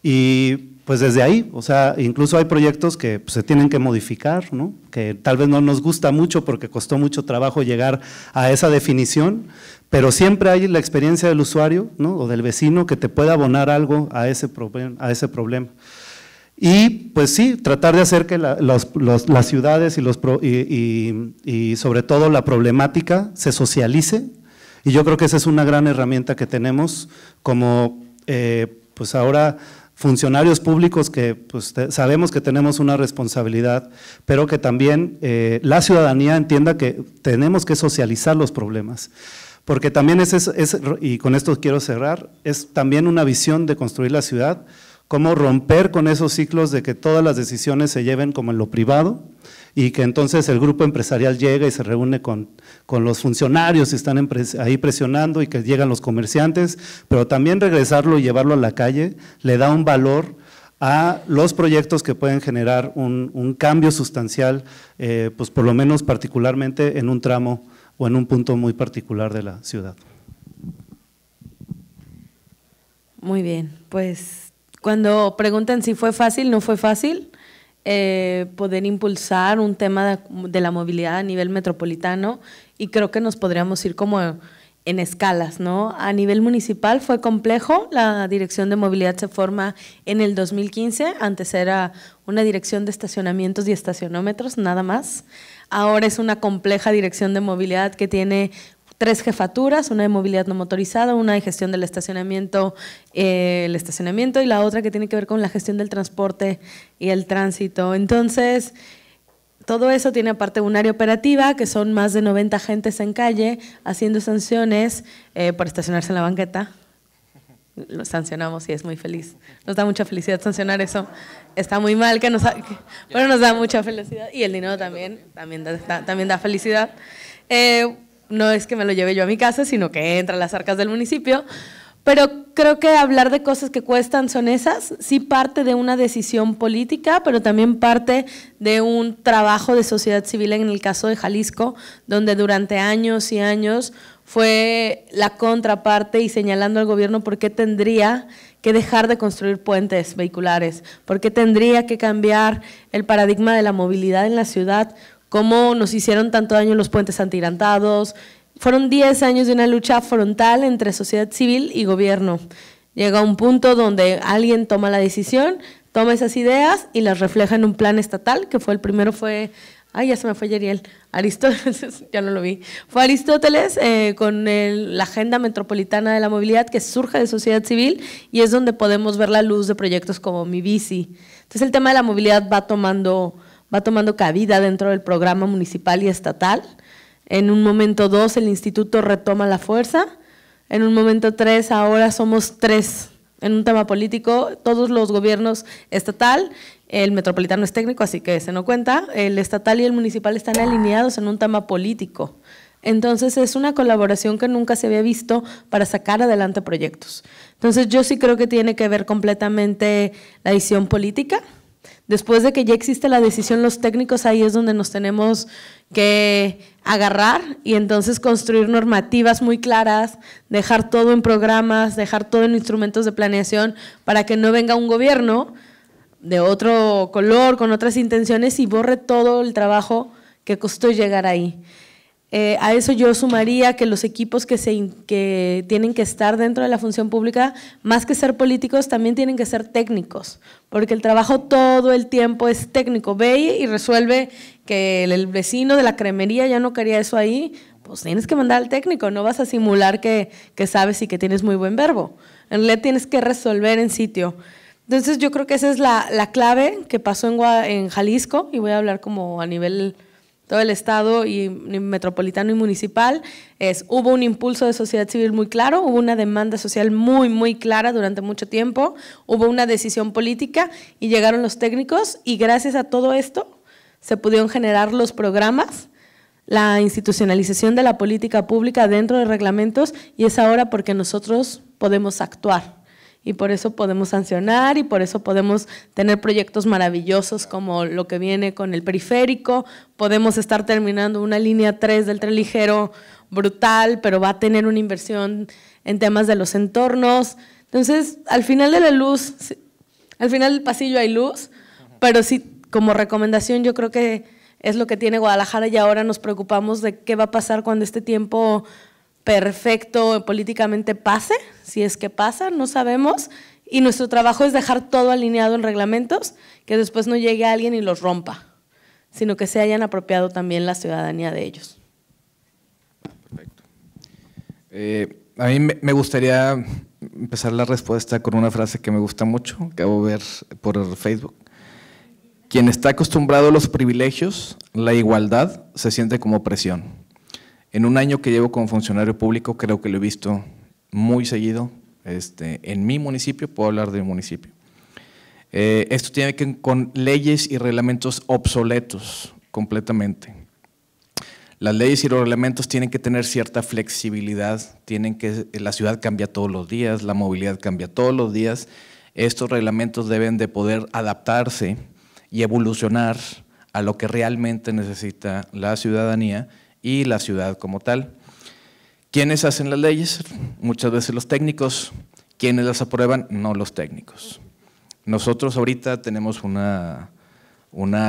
Y pues desde ahí, o sea, incluso hay proyectos que pues, se tienen que modificar, que tal vez no nos gusta mucho porque costó mucho trabajo llegar a esa definición, pero siempre hay la experiencia del usuario o del vecino que te puede abonar algo a ese, a ese problema. Y pues sí, tratar de hacer que las ciudades y, los sobre todo la problemática se socialice. Y yo creo que esa es una gran herramienta que tenemos como eh, pues ahora funcionarios públicos que pues, sabemos que tenemos una responsabilidad, pero que también eh, la ciudadanía entienda que tenemos que socializar los problemas. Porque también es, es, y con esto quiero cerrar, es también una visión de construir la ciudad, cómo romper con esos ciclos de que todas las decisiones se lleven como en lo privado, y que entonces el grupo empresarial llega y se reúne con, los funcionarios y están ahí presionando y que llegan los comerciantes, pero también regresarlo y llevarlo a la calle le da un valor a los proyectos que pueden generar un, cambio sustancial, eh, pues por lo menos particularmente en un tramo o en un punto muy particular de la ciudad. Muy bien, pues cuando preguntan si fue fácil, no fue fácil. Eh, poder impulsar un tema de, de, la movilidad a nivel metropolitano y creo que nos podríamos ir como en escalas, ¿no? A nivel municipal fue complejo, la dirección de movilidad se forma en el 2015, antes era una dirección de estacionamientos y estacionómetros, nada más. Ahora es una compleja dirección de movilidad que tiene tres jefaturas, una de movilidad no motorizada, una de gestión del estacionamiento, eh, el estacionamiento y la otra que tiene que ver con la gestión del transporte y el tránsito. Entonces, todo eso tiene aparte un área operativa, que son más de 90 agentes en calle haciendo sanciones eh, por estacionarse en la banqueta. Lo sancionamos y es muy feliz. Nos da mucha felicidad sancionar eso. Está muy mal, que nos nos da mucha felicidad. Y el dinero también, también da, también da felicidad. Eh, no es que me lo lleve yo a mi casa, sino que entra a las arcas del municipio. Pero creo que hablar de cosas que cuestan son esas, sí parte de una decisión política, pero también parte de un trabajo de sociedad civil en el caso de Jalisco, donde durante años y años fue la contraparte y señalando al gobierno por qué tendría que dejar de construir puentes vehiculares, por qué tendría que cambiar el paradigma de la movilidad en la ciudad cómo nos hicieron tanto daño los puentes antirantados. Fueron 10 años de una lucha frontal entre sociedad civil y gobierno. Llega un punto donde alguien toma la decisión, toma esas ideas y las refleja en un plan estatal, que fue el primero fue, ay, ya se me fue Yeriel, Aristóteles, <laughs> ya no lo vi, fue Aristóteles eh, con la Agenda Metropolitana de la Movilidad que surge de sociedad civil y es donde podemos ver la luz de proyectos como Mi Bici. Entonces el tema de la movilidad va tomando va tomando cabida dentro del programa municipal y estatal. En un momento dos, el instituto retoma la fuerza. En un momento tres, ahora somos tres en un tema político, todos los gobiernos estatal, el metropolitano es técnico, así que se no cuenta, el estatal y el municipal están alineados en un tema político. Entonces es una colaboración que nunca se había visto para sacar adelante proyectos. Entonces yo sí creo que tiene que ver completamente la visión política, Después de que ya existe la decisión, los técnicos ahí es donde nos tenemos que agarrar y entonces construir normativas muy claras, dejar todo en programas, dejar todo en instrumentos de planeación para que no venga un gobierno de otro color, con otras intenciones y borre todo el trabajo que costó llegar ahí. Eh, a eso yo sumaría que los equipos que, se, tienen que estar dentro de la función pública, más que ser políticos, también tienen que ser técnicos, porque el trabajo todo el tiempo es técnico. Ve y resuelve que el vecino de la cremería ya no quería eso ahí, pues tienes que mandar al técnico, no vas a simular que, sabes y que tienes muy buen verbo. En realidad tienes que resolver en sitio. Entonces yo creo que esa es la, clave que pasó en, en Jalisco, y voy a hablar como a nivel todo el Estado y, metropolitano y municipal, es hubo un impulso de sociedad civil muy claro, hubo una demanda social muy, muy clara durante mucho tiempo, hubo una decisión política y llegaron los técnicos y gracias a todo esto se pudieron generar los programas, la institucionalización de la política pública dentro de reglamentos y es ahora porque nosotros podemos actuar y por eso podemos sancionar y por eso podemos tener proyectos maravillosos como lo que viene con el periférico, podemos estar terminando una línea 3 del tren ligero brutal, pero va a tener una inversión en temas de los entornos. Entonces, al final de la luz, al final del pasillo hay luz, pero sí, como recomendación yo creo que es lo que tiene Guadalajara y ahora nos preocupamos de qué va a pasar cuando este tiempo perfecto políticamente pase, si es que pasa, no sabemos, y nuestro trabajo es dejar todo alineado en reglamentos, que después no llegue alguien y los rompa, sino que se hayan apropiado también la ciudadanía de ellos. Perfecto. Eh, a mí me gustaría empezar la respuesta con una frase que me gusta mucho, que acabo ver por Facebook. Quien está acostumbrado a los privilegios, la igualdad, se siente como presión. En un año que llevo como funcionario público, creo que lo he visto muy seguido. Este, en mi municipio, puedo hablar del municipio. Eh, esto tiene que ver con leyes y reglamentos obsoletos completamente. Las leyes y los reglamentos tienen que tener cierta flexibilidad, tienen que la ciudad cambia todos los días, la movilidad cambia todos los días. Estos reglamentos deben de poder adaptarse y evolucionar a lo que realmente necesita la ciudadanía y la ciudad como tal. ¿Quiénes hacen las leyes? Muchas veces los técnicos. ¿Quiénes las aprueban? No los técnicos. Nosotros ahorita tenemos una,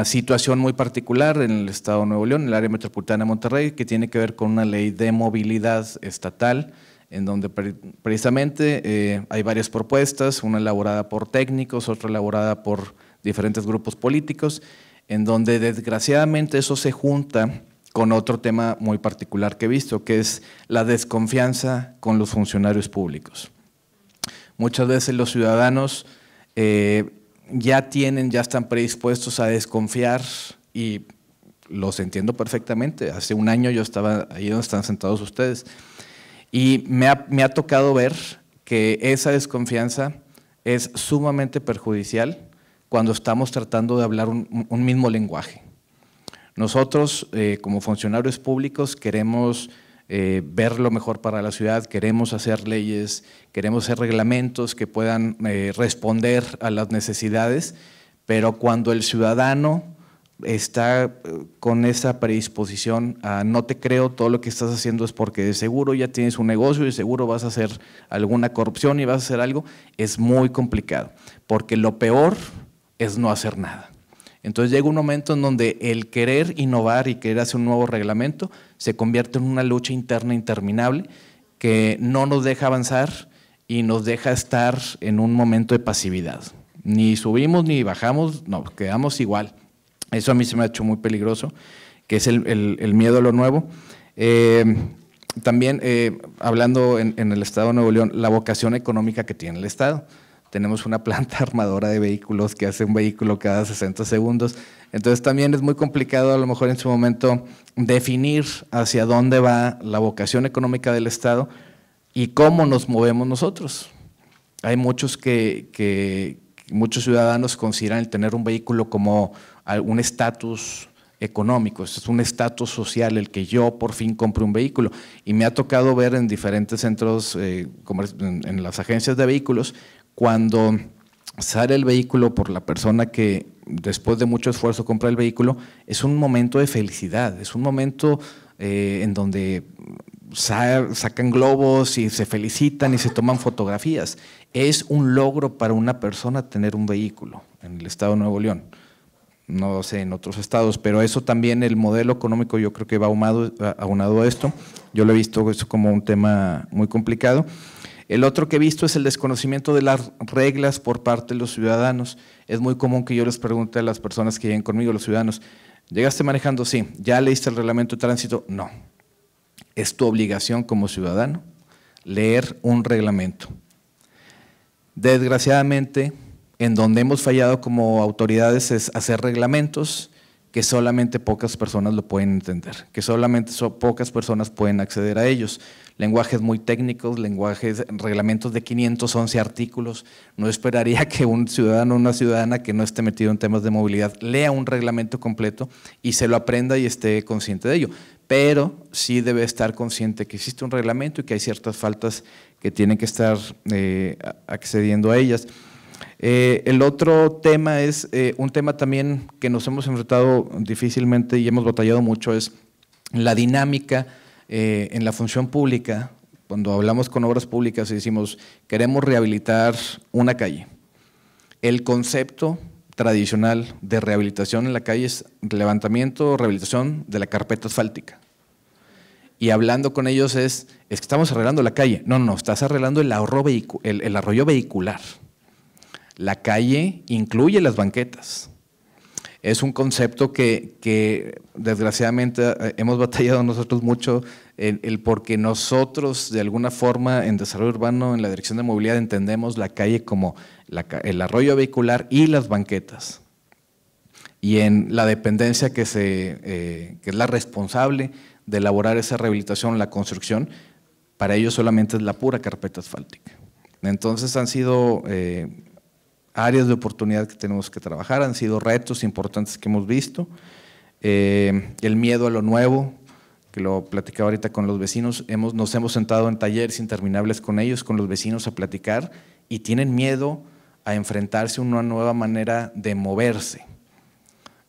situación muy particular en el Estado de Nuevo León, en el área metropolitana de Monterrey, que tiene que ver con una ley de movilidad estatal, en donde precisamente eh, hay varias propuestas, una elaborada por técnicos, otra elaborada por diferentes grupos políticos, en donde desgraciadamente eso se junta con otro tema muy particular que he visto, que es la desconfianza con los funcionarios públicos. Muchas veces los ciudadanos eh, ya tienen, ya están predispuestos a desconfiar y los entiendo perfectamente. Hace un año yo estaba ahí donde están sentados ustedes y me ha, tocado ver que esa desconfianza es sumamente perjudicial cuando estamos tratando de hablar un mismo lenguaje. Nosotros, eh, como funcionarios públicos, queremos eh, ver lo mejor para la ciudad, queremos hacer leyes, queremos hacer reglamentos que puedan eh, responder a las necesidades, pero cuando el ciudadano está con esa predisposición a no te creo, todo lo que estás haciendo es porque de seguro ya tienes un negocio y seguro vas a hacer alguna corrupción y vas a hacer algo, es muy complicado, porque lo peor es no hacer nada. Entonces llega un momento en donde el querer innovar y querer hacer un nuevo reglamento se convierte en una lucha interna interminable que no nos deja avanzar y nos deja estar en un momento de pasividad. Ni subimos ni bajamos, no, quedamos igual. Eso a mí se me ha hecho muy peligroso, que es el, miedo a lo nuevo. Eh, también, eh, hablando en, en, el Estado de Nuevo León, la vocación económica que tiene el Estado tenemos una planta <laughs> armadora de vehículos que hace un vehículo cada 60 segundos. Entonces también es muy complicado a lo mejor en su momento definir hacia dónde va la vocación económica del Estado y cómo nos movemos nosotros. Hay muchos que, que muchos ciudadanos consideran el tener un vehículo como un estatus económico, es un estatus social el que yo por fin compre un vehículo. Y me ha tocado ver en diferentes centros, eh, en las agencias de vehículos, cuando sale el vehículo por la persona que después de mucho esfuerzo compra el vehículo, es un momento de felicidad, es un momento eh, en donde sacan globos y se felicitan y se toman fotografías. Es un logro para una persona tener un vehículo en el estado de Nuevo León. No sé, en otros estados, pero eso también, el modelo económico, yo creo que va aunado, aunado a esto. Yo lo he visto eso como un tema muy complicado. El otro que he visto es el desconocimiento de las reglas por parte de los ciudadanos. Es muy común que yo les pregunte a las personas que vienen conmigo, los ciudadanos, ¿llegaste manejando? Sí. ¿Ya leíste el reglamento de tránsito? No. Es tu obligación como ciudadano leer un reglamento. Desgraciadamente, en donde hemos fallado como autoridades es hacer reglamentos que solamente pocas personas lo pueden entender, que solamente pocas personas pueden acceder a ellos. Lenguajes muy técnicos, lenguajes, reglamentos de 511 artículos. No esperaría que un ciudadano o una ciudadana que no esté metido en temas de movilidad lea un reglamento completo y se lo aprenda y esté consciente de ello. Pero sí debe estar consciente que existe un reglamento y que hay ciertas faltas que tienen que estar eh, accediendo a ellas. Eh, el otro tema es, eh, un tema también que nos hemos enfrentado difícilmente y hemos batallado mucho, es la dinámica eh, en la función pública. Cuando hablamos con obras públicas y decimos, queremos rehabilitar una calle. El concepto tradicional de rehabilitación en la calle es levantamiento o rehabilitación de la carpeta asfáltica. Y hablando con ellos es, es que estamos arreglando la calle. No, no, estás arreglando el arroyo vehicular. La calle incluye las banquetas. Es un concepto que, desgraciadamente eh, hemos batallado nosotros mucho, el, el, porque nosotros de alguna forma en desarrollo urbano, en la dirección de movilidad, entendemos la calle como el arroyo vehicular y las banquetas y en la dependencia que, se, eh, es la responsable de elaborar esa rehabilitación, la construcción, para ellos solamente es la pura carpeta asfáltica. Entonces han sido eh, áreas de oportunidad que tenemos que trabajar, han sido retos importantes que hemos visto, eh, el miedo a lo nuevo, que lo platicaba ahorita con los vecinos, hemos, nos hemos sentado en talleres interminables con ellos, con los vecinos a platicar y tienen miedo a enfrentarse a una nueva manera de moverse.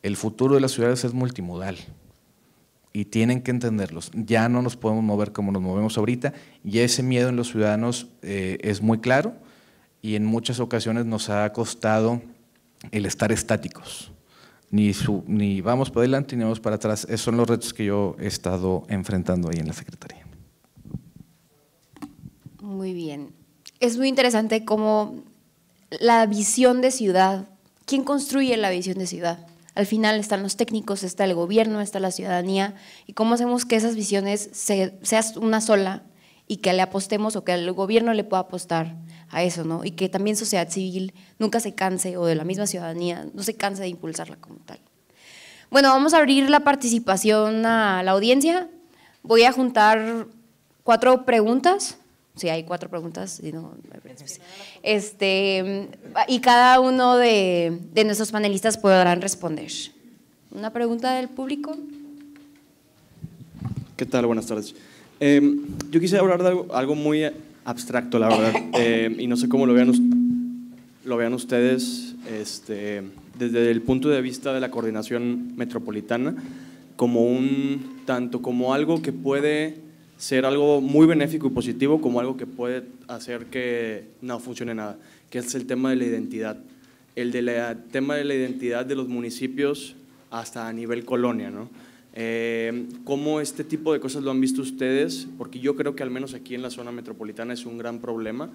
El futuro de las ciudades es multimodal y tienen que entenderlos. Ya no nos podemos mover como nos movemos ahorita y ese miedo en los ciudadanos eh, es muy claro y en muchas ocasiones nos ha costado el estar estáticos. Ni, vamos para adelante ni vamos para atrás. Esos son los retos que yo he estado enfrentando ahí en la Secretaría. Muy bien. Es muy interesante cómo la visión de ciudad, ¿quién construye la visión de ciudad? Al final están los técnicos, está el gobierno, está la ciudadanía, y cómo hacemos que esas visiones sean una sola y que le apostemos o que el gobierno le pueda apostar a eso, ¿no? Y que también sociedad civil nunca se canse, o de la misma ciudadanía, no se canse de impulsarla como tal. Bueno, vamos a abrir la participación a la audiencia. Voy a juntar cuatro preguntas. Si hay cuatro preguntas, y este, y cada uno de, nuestros panelistas podrán responder. Una pregunta del público. ¿Qué tal? Buenas tardes. Em, yo quisiera hablar de algo muy abstracto, la verdad. <laughs> Eh, y no sé cómo lo vean, lo vean ustedes este, desde el punto de vista de la coordinación metropolitana, como un tanto como algo que puede ser algo muy benéfico y positivo, como algo que puede hacer que no funcione nada, que es el tema de la identidad. El de tema de la identidad de los municipios hasta a nivel colonia, ¿no? Eh, ¿Cómo este tipo de cosas lo han visto ustedes? Porque yo creo que al menos aquí en la zona metropolitana es un gran problema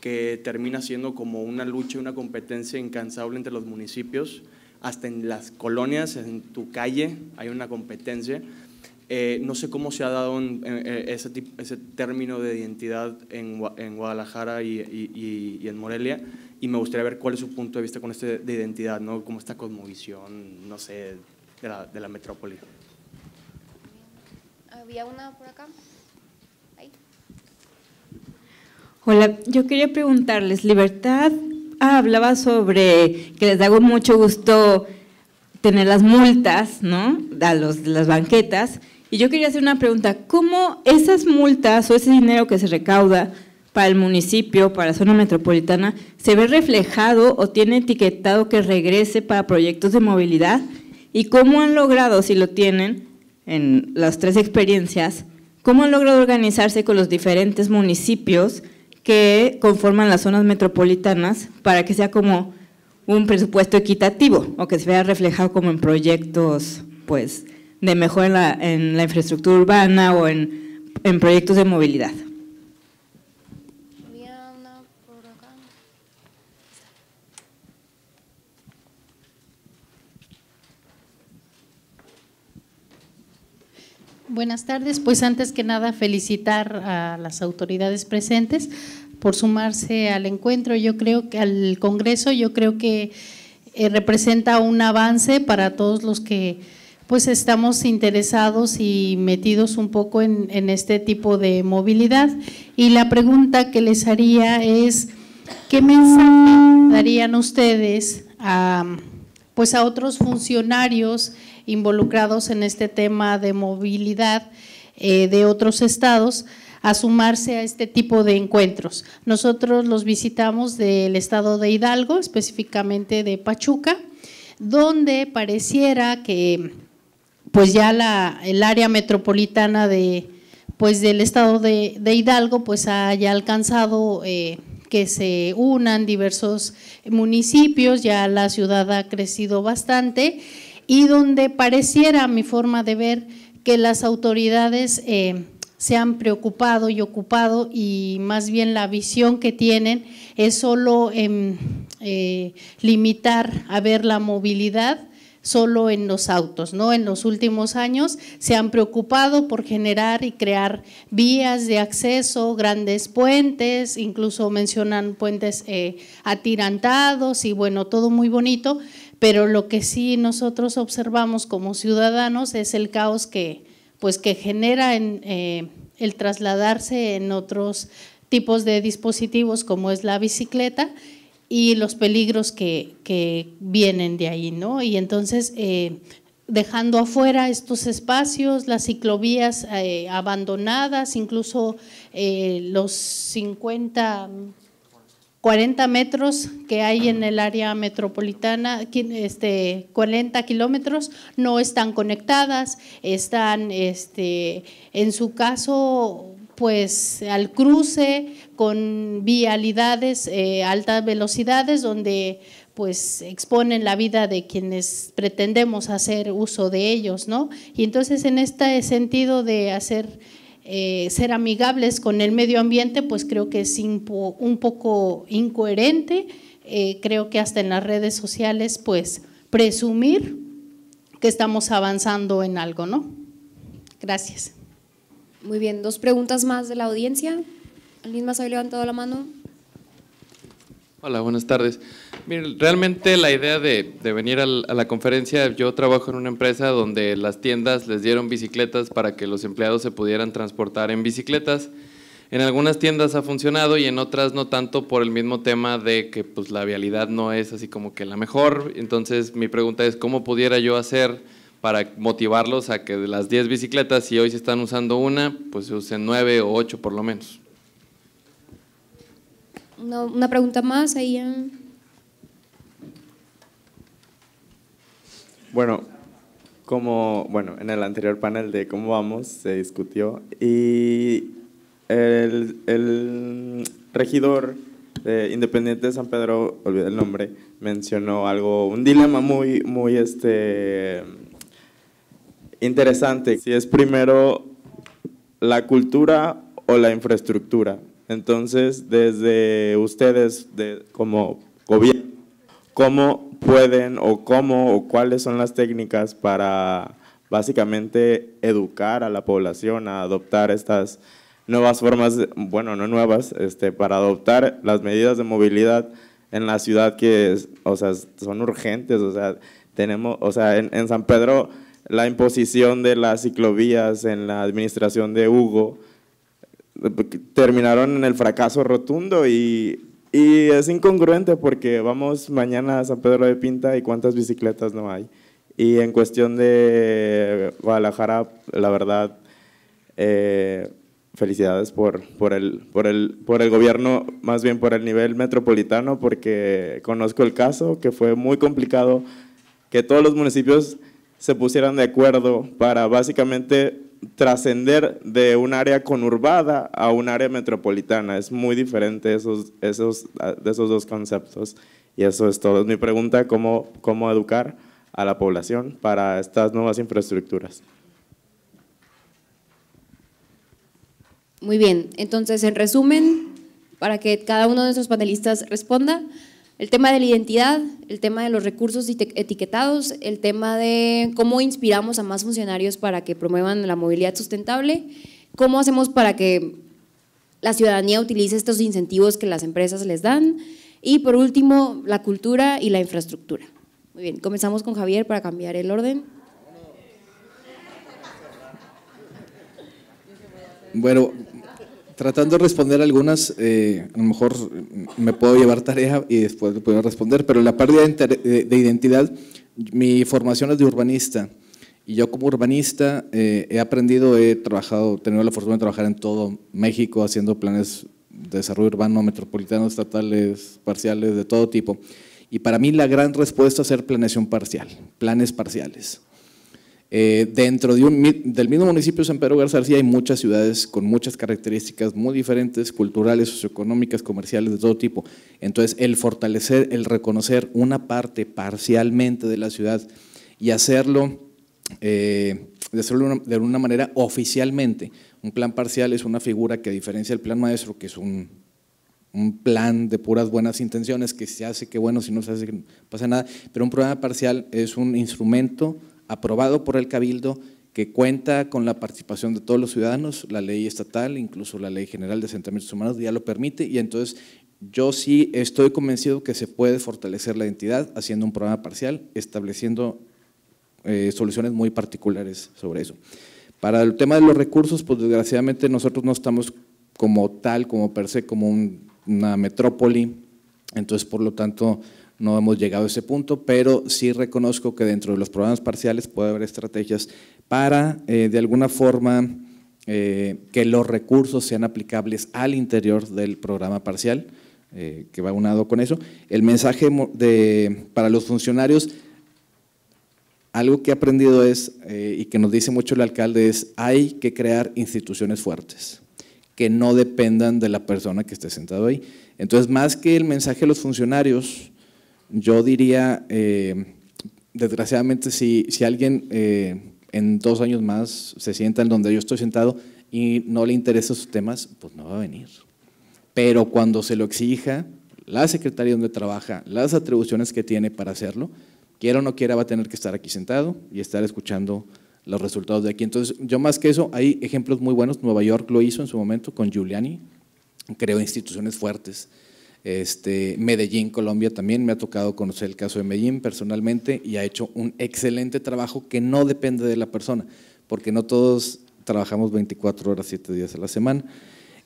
que termina siendo como una lucha, una competencia incansable entre los municipios, hasta en las colonias, en tu calle hay una competencia. Eh, no sé cómo se ha dado eh, ese, término de identidad en, Guadalajara y, en Morelia, y me gustaría ver cuál es su punto de vista con este de identidad, ¿no? Como esta cosmovisión, no sé, de la, de la metrópoli. Había una por acá. Hola, yo quería preguntarles, Libertad ah, hablaba sobre que les da mucho gusto tener las multas, ¿no? A los, las banquetas. Y yo quería hacer una pregunta, ¿cómo esas multas o ese dinero que se recauda para el municipio, para la zona metropolitana, se ve reflejado o tiene etiquetado que regrese para proyectos de movilidad? ¿Y cómo han logrado, si lo tienen, en las tres experiencias, cómo han logrado organizarse con los diferentes municipios que conforman las zonas metropolitanas para que sea como un presupuesto equitativo o que se vea reflejado como en proyectos pues, de mejora en la, infraestructura urbana o en proyectos de movilidad. Buenas tardes. Pues antes que nada felicitar a las autoridades presentes por sumarse al encuentro. Yo creo que al Congreso, yo creo que eh, representa un avance para todos los que pues estamos interesados y metidos un poco en, en este tipo de movilidad. Y la pregunta que les haría es, ¿qué mensaje darían ustedes a, pues a otros funcionarios involucrados en este tema de movilidad eh, de otros estados a sumarse a este tipo de encuentros. Nosotros los visitamos del estado de Hidalgo, específicamente de Pachuca, donde pareciera que pues ya el área metropolitana de, pues del estado de, Hidalgo pues haya alcanzado eh, que se unan diversos municipios, ya la ciudad ha crecido bastante y donde pareciera mi forma de ver que las autoridades eh, se han preocupado y ocupado y más bien la visión que tienen es solo eh, limitar a ver la movilidad solo en los autos, En los últimos años se han preocupado por generar y crear vías de acceso, grandes puentes, incluso mencionan puentes eh, atirantados y bueno, todo muy bonito, pero lo que sí nosotros observamos como ciudadanos es el caos que, pues, que genera en, eh, el trasladarse en otros tipos de dispositivos como es la bicicleta y los peligros que, que vienen de ahí, ¿no? Y entonces eh, dejando afuera estos espacios, las ciclovías eh, abandonadas, incluso los 50 40 metros que hay en el área metropolitana, este, 40 kilómetros, no están conectadas, están, este, en su caso, pues al cruce con vialidades, eh, altas velocidades, donde pues exponen la vida de quienes pretendemos hacer uso de ellos, ¿no? Y entonces en este sentido de hacer eh, ser amigables con el medio ambiente, pues creo que es un poco incoherente. Eh, creo que hasta en las redes sociales, pues presumir que estamos avanzando en algo, ¿no? Gracias. Muy bien, dos preguntas más de la audiencia. ¿Alguien más ha levantado la mano? Hola, buenas tardes. realmente la idea de, venir a la, conferencia, yo trabajo en una empresa donde las tiendas les dieron bicicletas para que los empleados se pudieran transportar en bicicletas. En algunas tiendas ha funcionado y en otras no tanto por el mismo tema de que pues, la vialidad no es así como que la mejor. Entonces mi pregunta es, ¿cómo pudiera yo hacer para motivarlos a que de las 10 bicicletas, si hoy se están usando una, pues se usen 9 o 8 por lo menos? una pregunta más ahí. Bueno, como bueno, en el anterior panel de cómo vamos se discutió y el, el regidor independiente de San Pedro, olvidé el nombre, mencionó algo, un dilema muy, muy este, interesante, si es primero la cultura o la infraestructura. Entonces, desde ustedes como gobierno, ¿cómo pueden o cómo o cuáles son las técnicas para básicamente educar a la población a adoptar estas nuevas formas, bueno, no nuevas, este, para adoptar las medidas de movilidad en la ciudad que, son urgentes, o sea, tenemos, sea, en San Pedro la imposición de las ciclovías en la administración de Hugo, terminaron en el fracaso rotundo y, es incongruente porque vamos mañana a San Pedro de Pinta y cuántas bicicletas no hay. Y en cuestión de Guadalajara, la verdad, eh, felicidades por, por, el, por, el, por el gobierno, más bien por el nivel metropolitano, porque conozco el caso, que fue muy complicado que todos los municipios se pusieran de acuerdo para básicamente trascender de un área conurbada a un área metropolitana. Es muy diferente de esos dos conceptos. Y eso es todo. mi pregunta, ¿cómo, cómo educar a la población para estas nuevas infraestructuras? Muy bien, entonces en resumen, para que cada uno de nuestros panelistas responda, el tema de la identidad, el tema de los recursos etiquetados, el tema de cómo inspiramos a más funcionarios para que promuevan la movilidad sustentable, cómo hacemos para que la ciudadanía utilice estos incentivos que las empresas les dan y por último la cultura y la infraestructura. Muy bien, comenzamos con Javier para cambiar el orden. Bueno, tratando de responder algunas, eh, a lo mejor me puedo llevar tarea y después le puedo responder, pero la pérdida de, identidad, mi formación es de urbanista. Y yo como urbanista eh, he aprendido, he trabajado, tenido la fortuna de trabajar en todo México haciendo planes de desarrollo urbano, metropolitano, estatales, parciales, de todo tipo. Y para mí la gran respuesta es hacer planeación parcial, planes parciales. Eh, dentro de del mismo municipio de San Pedro Garza García hay muchas ciudades con muchas características muy diferentes, culturales, socioeconómicas, comerciales, de todo tipo. Entonces, el fortalecer, el reconocer una parte parcialmente de la ciudad y hacerlo, eh, de, hacerlo una, de una manera oficialmente. Un plan parcial es una figura que, a diferencia del plan maestro, que es un, plan de puras buenas intenciones, que se hace, que bueno, si no se hace, no pasa nada, pero un programa parcial es un instrumento aprobado por el Cabildo, que cuenta con la participación de todos los ciudadanos, la ley estatal, incluso la ley general de asentamientos humanos ya lo permite, y entonces yo sí estoy convencido que se puede fortalecer la identidad haciendo un programa parcial, estableciendo eh, soluciones muy particulares sobre eso. Para el tema de los recursos, pues desgraciadamente nosotros no estamos como tal, como per se, como una metrópoli, entonces por lo tanto no hemos llegado a ese punto, pero sí reconozco que dentro de los programas parciales puede haber estrategias para, eh, de alguna forma, eh, que los recursos sean aplicables al interior del programa parcial, eh, que va unado con eso. El mensaje de, para los funcionarios, algo que he aprendido es, y que nos dice mucho el alcalde, es hay que crear instituciones fuertes que no dependan de la persona que esté sentado ahí. Entonces, más que el mensaje a los funcionarios, yo diría, eh, desgraciadamente, si, alguien eh, en dos años más se sienta en donde yo estoy sentado y no le interesan sus temas, pues no va a venir. Pero cuando se lo exija, la secretaria donde trabaja, las atribuciones que tiene para hacerlo, quiera o no quiera, va a tener que estar aquí sentado y estar escuchando los resultados de aquí. Entonces, yo más que eso, hay ejemplos muy buenos. Nueva York lo hizo en su momento con Giuliani, creó instituciones fuertes este, Medellín, Colombia también me ha tocado conocer el caso de Medellín personalmente y ha hecho un excelente trabajo que no depende de la persona, porque no todos trabajamos 24 horas, 7 días a la semana.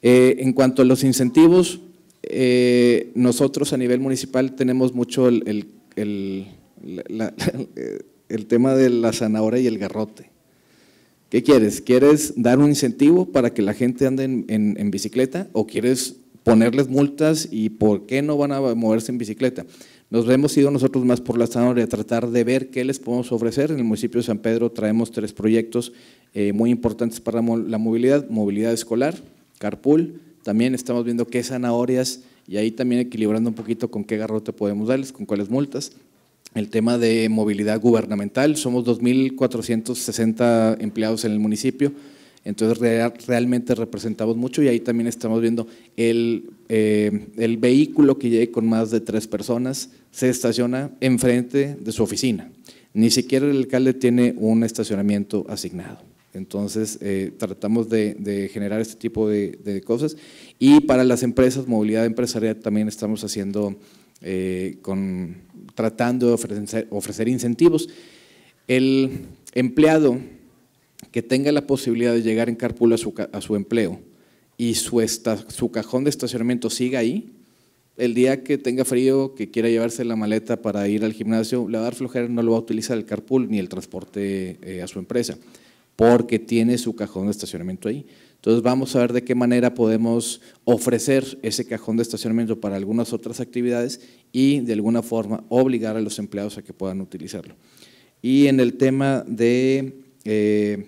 Eh, en cuanto a los incentivos, eh, nosotros a nivel municipal tenemos mucho <laughs> el, tema de la zanahoria y el garrote. ¿Qué quieres? ¿Quieres dar un incentivo para que la gente ande en bicicleta o quieres ponerles multas y por qué no van a moverse en bicicleta. Nos hemos ido nosotros más por la zanahoria, tratar de ver qué les podemos ofrecer. En el municipio de San Pedro traemos tres proyectos eh, muy importantes para la movilidad, movilidad escolar, carpool, también estamos viendo qué zanahorias y ahí también equilibrando un poquito con qué garrote podemos darles, con cuáles multas. El tema de movilidad gubernamental, somos 2.460 empleados en el municipio, entonces realmente representamos mucho y ahí también estamos viendo eh, el, vehículo que llegue con más de tres personas se estaciona enfrente de su oficina. Ni siquiera el alcalde tiene un estacionamiento asignado. Entonces, eh, tratamos de, generar este tipo de, cosas. Y para las empresas, movilidad empresarial también estamos haciendo, eh, con, tratando de ofrecer, ofrecer, incentivos. El empleado que tenga la posibilidad de llegar en carpool a su, empleo y su, su cajón de estacionamiento siga ahí, el día que tenga frío, que quiera llevarse la maleta para ir al gimnasio, le dar flojera, no lo va a utilizar el carpool ni el transporte eh, a su empresa, porque tiene su cajón de estacionamiento ahí. Entonces vamos a ver de qué manera podemos ofrecer ese cajón de estacionamiento para algunas otras actividades y de alguna forma obligar a los empleados a que puedan utilizarlo. Y en el tema de eh,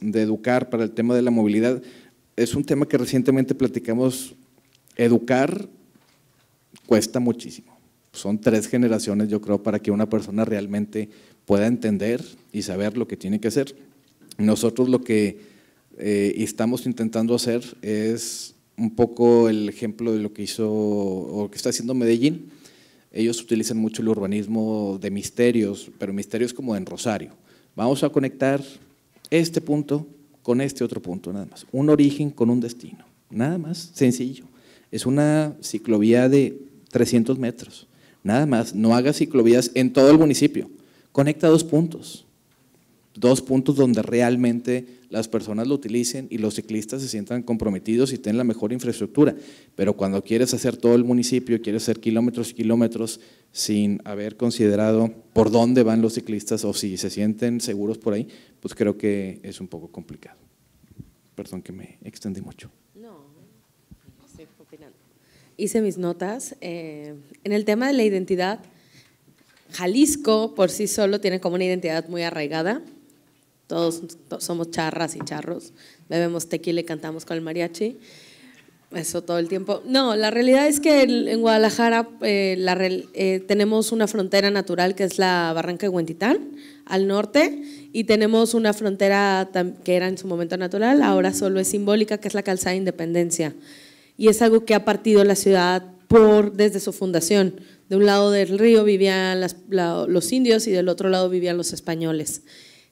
de educar para el tema de la movilidad. Es un tema que recientemente platicamos. Educar cuesta muchísimo. Son tres generaciones, yo creo, para que una persona realmente pueda entender y saber lo que tiene que hacer. Nosotros lo que eh, estamos intentando hacer es un poco el ejemplo de lo que hizo o que está haciendo Medellín. Ellos utilizan mucho el urbanismo de misterios, pero misterios como en Rosario. Vamos a conectar este punto con este otro punto, nada más. Un origen con un destino, nada más, sencillo. Es una ciclovía de 300 metros, nada más. No haga ciclovías en todo el municipio. Conecta dos puntos, dos puntos donde realmente las personas lo utilicen y los ciclistas se sientan comprometidos y tengan la mejor infraestructura. Pero cuando quieres hacer todo el municipio, quieres hacer kilómetros y kilómetros sin haber considerado por dónde van los ciclistas o si se sienten seguros por ahí, pues creo que es un poco complicado. Perdón que me extendí mucho. No, Hice mis notas. Eh, en el tema de la identidad, Jalisco por sí solo tiene como una identidad muy arraigada todos somos charras y charros, bebemos tequila y cantamos con el mariachi, eso todo el tiempo. No, la realidad es que en Guadalajara eh, eh, tenemos una frontera natural que es la Barranca de Huentitán, al norte, y tenemos una frontera que era en su momento natural, ahora solo es simbólica, que es la calzada de Independencia. Y es algo que ha partido la ciudad por, desde su fundación. De un lado del río vivían los indios y del otro lado vivían los españoles.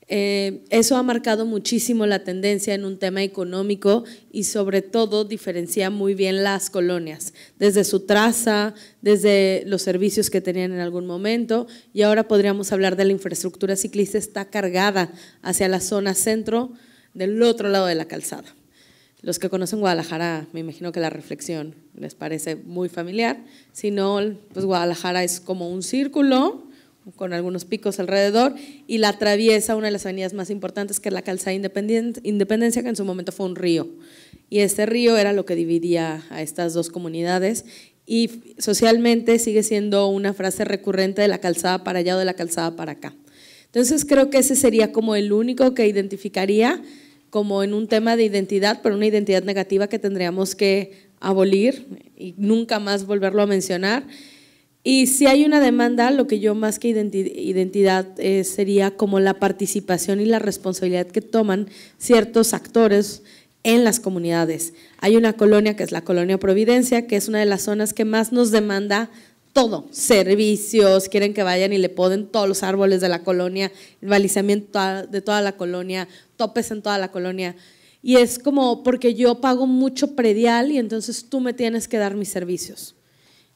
Eh, eso ha marcado muchísimo la tendencia en un tema económico y sobre todo diferencia muy bien las colonias, desde su traza, desde los servicios que tenían en algún momento y ahora podríamos hablar de la infraestructura ciclista está cargada hacia la zona centro del otro lado de la calzada. Los que conocen Guadalajara, me imagino que la reflexión les parece muy familiar, si no, pues Guadalajara es como un círculo con algunos picos alrededor, y la atraviesa una de las avenidas más importantes, que es la calzada Independencia, que en su momento fue un río. Y este río era lo que dividía a estas dos comunidades, y socialmente sigue siendo una frase recurrente de la calzada para allá o de la calzada para acá. Entonces creo que ese sería como el único que identificaría como en un tema de identidad, pero una identidad negativa que tendríamos que abolir y nunca más volverlo a mencionar. Y si hay una demanda, lo que yo más que identidad eh, sería como la participación y la responsabilidad que toman ciertos actores en las comunidades. Hay una colonia que es la colonia Providencia, que es una de las zonas que más nos demanda todo, servicios, quieren que vayan y le poden todos los árboles de la colonia, el balizamiento de toda la colonia, topes en toda la colonia. Y es como porque yo pago mucho predial y entonces tú me tienes que dar mis servicios.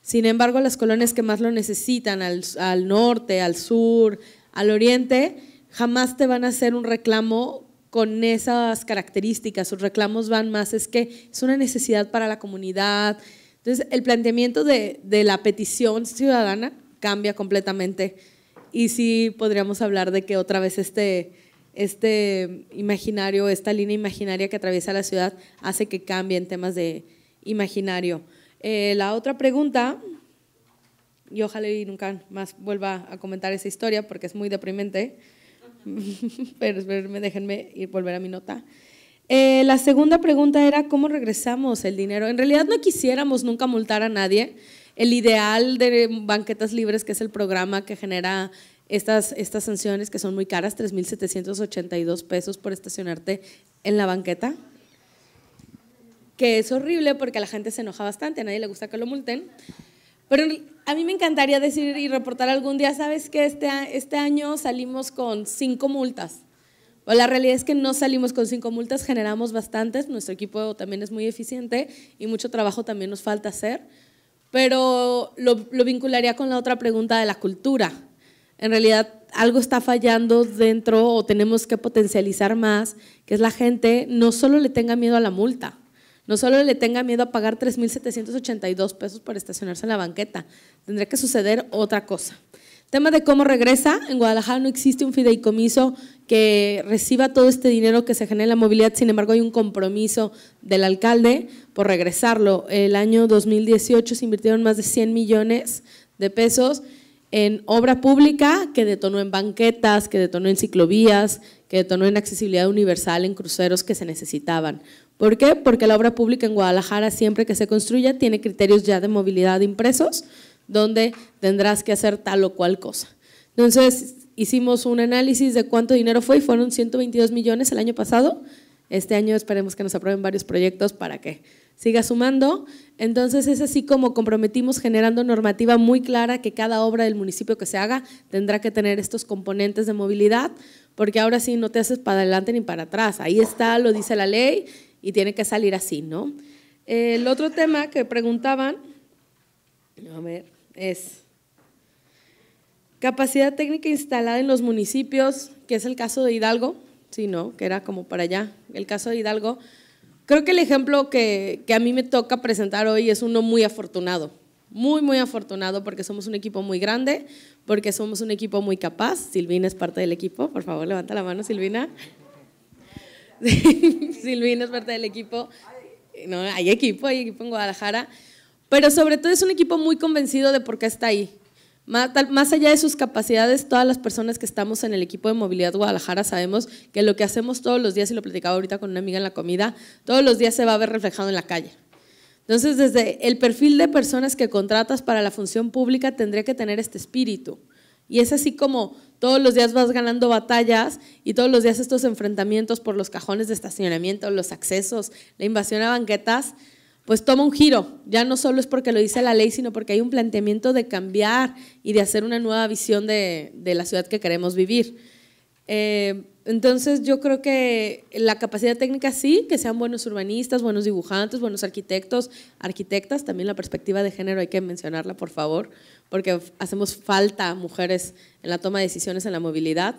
Sin embargo, las colonias que más lo necesitan, al, norte, al sur, al oriente, jamás te van a hacer un reclamo con esas características, sus reclamos van más, es que es una necesidad para la comunidad. Entonces, el planteamiento de, la petición ciudadana cambia completamente. Y sí podríamos hablar de que otra vez este, este imaginario, esta línea imaginaria que atraviesa la ciudad hace que cambien temas de imaginario. Eh, la otra pregunta, y ojalá y nunca más vuelva a comentar esa historia porque es muy deprimente, <laughs> pero, déjenme ir, volver a mi nota. Eh, la segunda pregunta era cómo regresamos el dinero. En realidad no quisiéramos nunca multar a nadie. El ideal de Banquetas Libres, que es el programa que genera estas, estas sanciones que son muy caras, 3.782 pesos por estacionarte en la banqueta, que es horrible porque a la gente se enoja bastante, a nadie le gusta que lo multen. Pero a mí me encantaría decir y reportar algún día, ¿sabes qué? Este, este año salimos con cinco multas. O la realidad es que no salimos con cinco multas, generamos bastantes, nuestro equipo también es muy eficiente y mucho trabajo también nos falta hacer. Pero lo vincularía con la otra pregunta de la cultura. En realidad algo está fallando dentro o tenemos que potencializar más, que es la gente no solo le tenga miedo a la multa, no solo le tenga miedo a pagar 3.782 pesos por estacionarse en la banqueta, tendría que suceder otra cosa. Tema de cómo regresa. En Guadalajara no existe un fideicomiso que reciba todo este dinero que se genera en la movilidad, sin embargo hay un compromiso del alcalde por regresarlo. El año 2018 se invirtieron más de 100 millones de pesos en obra pública que detonó en banquetas, que detonó en ciclovías, que detonó en accesibilidad universal en cruceros que se necesitaban. ¿Por qué? Porque la obra pública en Guadalajara, siempre que se construya, tiene criterios ya de movilidad impresos, donde tendrás que hacer tal o cual cosa. Entonces, hicimos un análisis de cuánto dinero fue y fueron 122 millones el año pasado. Este año esperemos que nos aprueben varios proyectos para que siga sumando. Entonces es así como comprometimos generando normativa muy clara que cada obra del municipio que se haga tendrá que tener estos componentes de movilidad, porque ahora sí no te haces para adelante ni para atrás. Ahí está, lo dice la ley y tiene que salir así, ¿no? El otro tema que preguntaban, a ver, es capacidad técnica instalada en los municipios, que es el caso de Hidalgo, sí, ¿no? Que era como para allá, el caso de Hidalgo. Creo que el ejemplo que, que a mí me toca presentar hoy es uno muy afortunado, muy, muy afortunado porque somos un equipo muy grande, porque somos un equipo muy capaz. Silvina es parte del equipo, por favor, levanta la mano, Silvina. <laughs> Silvina es parte del equipo. No, hay equipo, hay equipo en Guadalajara. Pero sobre todo es un equipo muy convencido de por qué está ahí. Más, más, allá de sus capacidades, todas las personas que estamos en el equipo de movilidad Guadalajara sabemos que lo que hacemos todos los días, y lo platicaba ahorita con una amiga en la comida, todos los días se va a ver reflejado en la calle. Entonces, desde el perfil de personas que contratas para la función pública tendría que tener este espíritu. Y es así como todos los días vas ganando batallas y todos los días estos enfrentamientos por los cajones de estacionamiento, los accesos, la invasión a banquetas, pues toma un giro. Ya no solo es porque lo dice la ley, sino porque hay un planteamiento de cambiar y de hacer una nueva visión de, la ciudad que queremos vivir. Eh, entonces yo creo que la capacidad técnica sí, que sean buenos urbanistas, buenos dibujantes, buenos arquitectos, arquitectas, también la perspectiva de género hay que mencionarla, por favor, porque hacemos falta mujeres en la toma de decisiones, en la movilidad,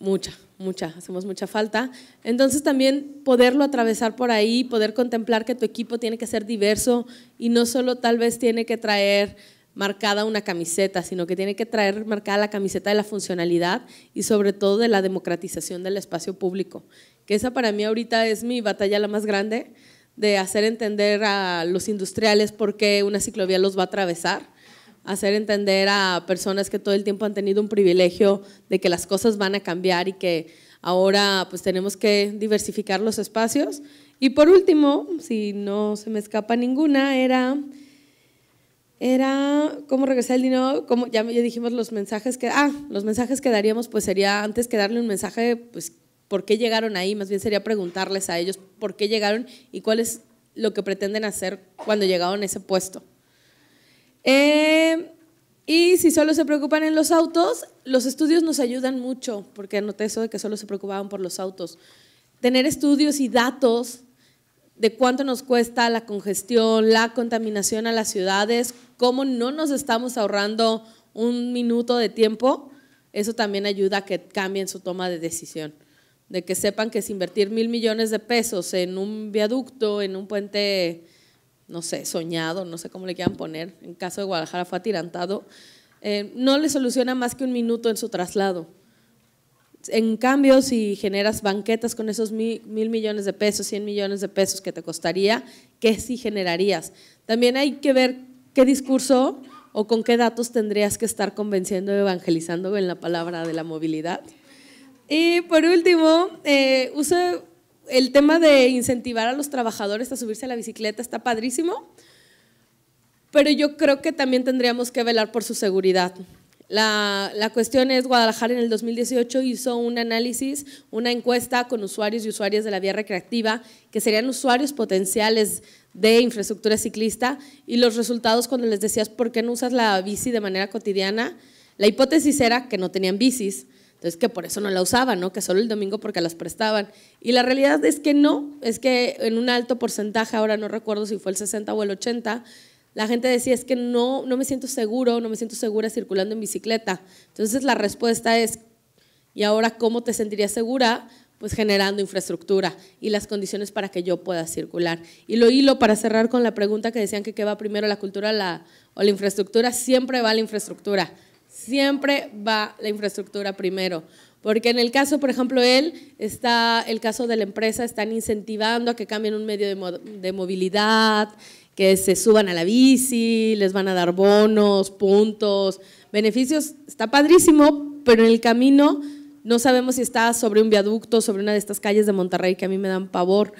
mucha, mucha, hacemos mucha falta. Entonces también poderlo atravesar por ahí, poder contemplar que tu equipo tiene que ser diverso y no solo tal vez tiene que traer marcada una camiseta, sino que tiene que traer marcada la camiseta de la funcionalidad y sobre todo de la democratización del espacio público, que esa para mí ahorita es mi batalla la más grande de hacer entender a los industriales por qué una ciclovía los va a atravesar hacer entender a personas que todo el tiempo han tenido un privilegio de que las cosas van a cambiar y que ahora pues tenemos que diversificar los espacios. Y por último, si no se me escapa ninguna, era, era cómo regresar el dinero, como ya, ya, dijimos los mensajes que, ah, los mensajes que daríamos pues sería antes que darle un mensaje, pues por qué llegaron ahí, más bien sería preguntarles a ellos por qué llegaron y cuál es lo que pretenden hacer cuando llegaron a ese puesto. Em, y si solo se preocupan en los autos, los estudios nos ayudan mucho, porque anoté eso de que solo se preocupaban por los autos. Tener estudios y datos de cuánto nos cuesta la congestión, la contaminación a las ciudades, cómo no nos estamos ahorrando un minuto de tiempo, eso también ayuda a que cambien su toma de decisión, de que sepan que si invertir mil millones de pesos en un viaducto, en un puente no sé, soñado, no sé cómo le quieran poner, en caso de Guadalajara fue atirantado, eh, no le soluciona más que un minuto en su traslado. En cambio, si generas banquetas con esos mil, millones de pesos, cien millones de pesos que te costaría, ¿qué sí generarías? También hay que ver qué discurso o con qué datos tendrías que estar convenciendo, evangelizando en la palabra de la movilidad. Y por último, eh, uso el tema de incentivar a los trabajadores a subirse a la bicicleta está padrísimo, pero yo creo que también tendríamos que velar por su seguridad. La, cuestión es, Guadalajara en el 2018 hizo un análisis, una encuesta con usuarios y usuarias de la vía recreativa, que serían usuarios potenciales de infraestructura ciclista, y los resultados cuando les decías, ¿por qué no usas la bici de manera cotidiana? La hipótesis era que no tenían bicis. Entonces, que por eso no la usaban, ¿no? Que solo el domingo porque las prestaban. Y la realidad es que no, es que en un alto porcentaje, ahora no recuerdo si fue el 60 o el 80, la gente decía es que no, no me siento seguro, no me siento segura circulando en bicicleta. Entonces la respuesta es, ¿y ahora cómo te sentirías segura? Pues generando infraestructura y las condiciones para que yo pueda circular. Y lo hilo para cerrar con la pregunta que decían que qué va primero la cultura o la infraestructura, siempre va la infraestructura siempre va la infraestructura primero. Porque en el caso, por ejemplo, él está, el caso de la empresa, están incentivando a que cambien un medio de, movilidad, que se suban a la bici, les van a dar bonos, puntos, beneficios. Está padrísimo, pero en el camino no sabemos si está sobre un viaducto, sobre una de estas calles de Monterrey que a mí me dan pavor.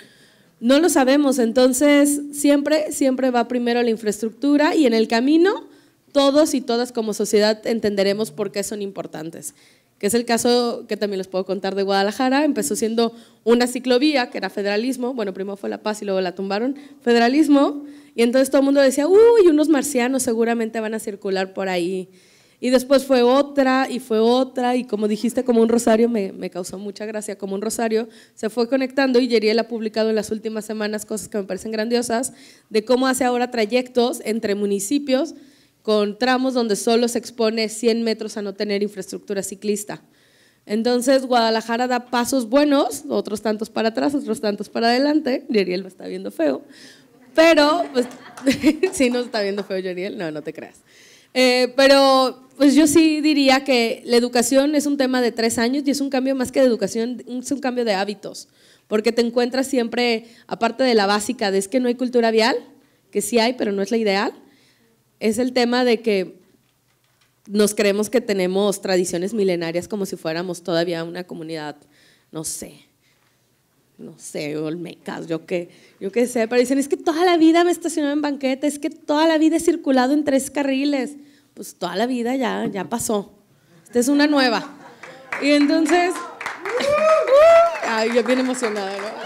No lo sabemos, entonces siempre, siempre va primero la infraestructura y en el camino todos y todas como sociedad entenderemos por qué son importantes. Que es el caso que también les puedo contar de Guadalajara. Empezó siendo una ciclovía, que era federalismo. Bueno, primero fue La Paz y luego la tumbaron. Federalismo. Y entonces todo el mundo decía, uy, unos marcianos seguramente van a circular por ahí. Y después fue otra y fue otra, y como dijiste, como un rosario, me, causó mucha gracia, como un rosario, se fue conectando y Yeriel ha publicado en las últimas semanas cosas que me parecen grandiosas, de cómo hace ahora trayectos entre municipios con tramos donde solo se expone 100 metros a no tener infraestructura ciclista. Entonces, Guadalajara da pasos buenos, otros tantos para atrás, otros tantos para adelante. Yeriel me está viendo feo, pero, pues, <laughs> sí nos está viendo feo Yeriel, no, no te creas. Eh, pero, pues yo sí diría que la educación es un tema de tres años y es un cambio más que de educación, es un cambio de hábitos, porque te encuentras siempre, aparte de la básica, de es que no hay cultura vial, que sí hay, pero no es la ideal, es el tema de que nos creemos que tenemos tradiciones milenarias como si fuéramos todavía una comunidad, no sé, no sé, olmecas, yo qué, yo qué sé, pero dicen, es que toda la vida me estacionado en banqueta, es que toda la vida he circulado en tres carriles, pues toda la vida ya, ya pasó, esta es una nueva. Y entonces, <laughs> ay, yo bien emocionada, ¿no?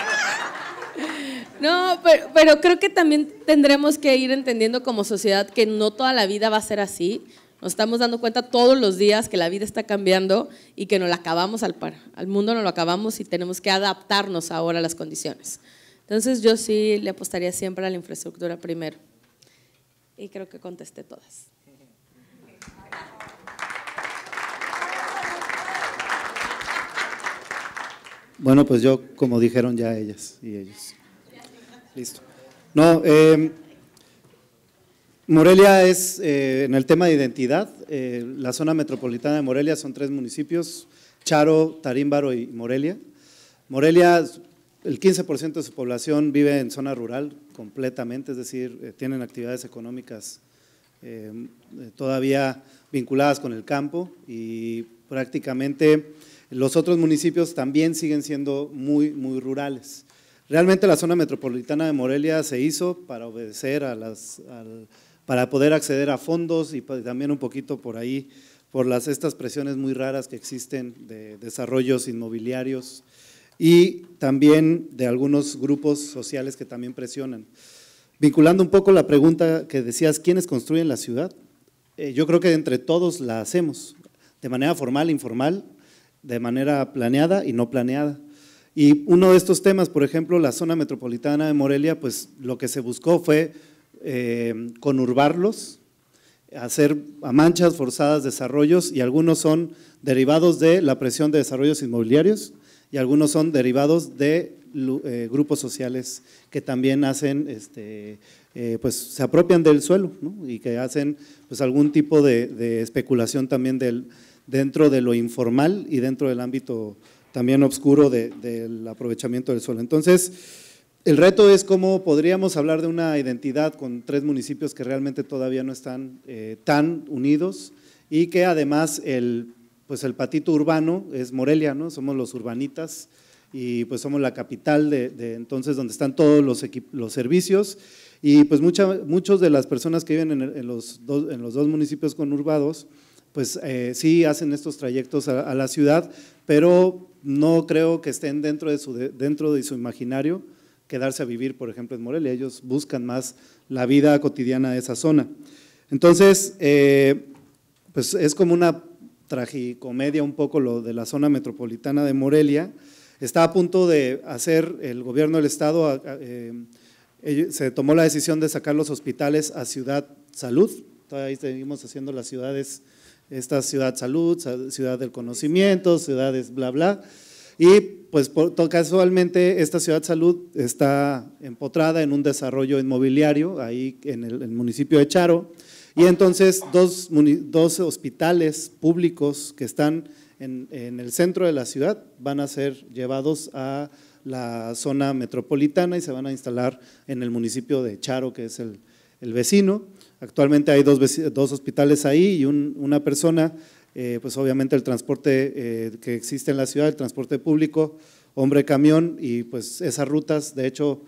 No, pero, creo que también tendremos que ir entendiendo como sociedad que no toda la vida va a ser así. Nos estamos dando cuenta todos los días que la vida está cambiando y que no la acabamos al par. Al mundo no lo acabamos y tenemos que adaptarnos ahora a las condiciones. Entonces yo sí le apostaría siempre a la infraestructura primero. Y creo que contesté todas. Bueno, pues yo, como dijeron ya ellas y ellos. Listo. No, em, Morelia es, eh, en el tema de identidad, eh, la zona metropolitana de Morelia son tres municipios, Charo, Tarímbaro y Morelia. Morelia, el 15% de su población vive en zona rural completamente, es decir, eh, tienen actividades económicas em, todavía vinculadas con el campo y prácticamente los otros municipios también siguen siendo muy, muy rurales. Realmente la zona metropolitana de Morelia se hizo para obedecer a las, para poder acceder a fondos y también un poquito por ahí, por las, estas presiones muy raras que existen de desarrollos inmobiliarios y también de algunos grupos sociales que también presionan. Vinculando un poco la pregunta que decías, ¿quiénes construyen la ciudad? Eh, yo creo que entre todos la hacemos, de manera formal, informal, de manera planeada y no planeada. Y uno de estos temas, por ejemplo, la zona metropolitana de Morelia, pues lo que se buscó fue eh, conurbarlos, hacer a manchas forzadas desarrollos y algunos son derivados de la presión de desarrollos inmobiliarios y algunos son derivados de eh, grupos sociales que también hacen, este, eh, pues se apropian del suelo y que hacen pues algún tipo de, especulación también del, dentro de lo informal y dentro del ámbito también oscuro del aprovechamiento del suelo. Entonces, el reto es cómo podríamos hablar de una identidad con tres municipios que realmente todavía no están eh, tan unidos y que además el, pues el patito urbano es Morelia, ¿no? somos los urbanitas y pues somos la capital de, entonces donde están todos los, los servicios y pues muchas muchos de las personas que viven en, los, dos, en los dos municipios conurbados pues eh, sí hacen estos trayectos a la ciudad, pero no creo que estén dentro de, su, dentro de su imaginario quedarse a vivir, por ejemplo, en Morelia. Ellos buscan más la vida cotidiana de esa zona. Entonces, eh, pues es como una tragicomedia un poco lo de la zona metropolitana de Morelia. Está a punto de hacer el gobierno del Estado, eh, se tomó la decisión de sacar los hospitales a Ciudad Salud, ahí seguimos haciendo las ciudades esta ciudad salud, ciudad del conocimiento, ciudades bla, bla. Y pues por, casualmente esta ciudad salud está empotrada en un desarrollo inmobiliario ahí en el, municipio de Charo. Y entonces dos, hospitales públicos que están en, el centro de la ciudad van a ser llevados a la zona metropolitana y se van a instalar en el municipio de Charo, que es el vecino. Actualmente hay dos, hospitales ahí y una persona, eh, pues obviamente el transporte eh, que existe en la ciudad, el transporte público, hombre camión y pues esas rutas, de hecho,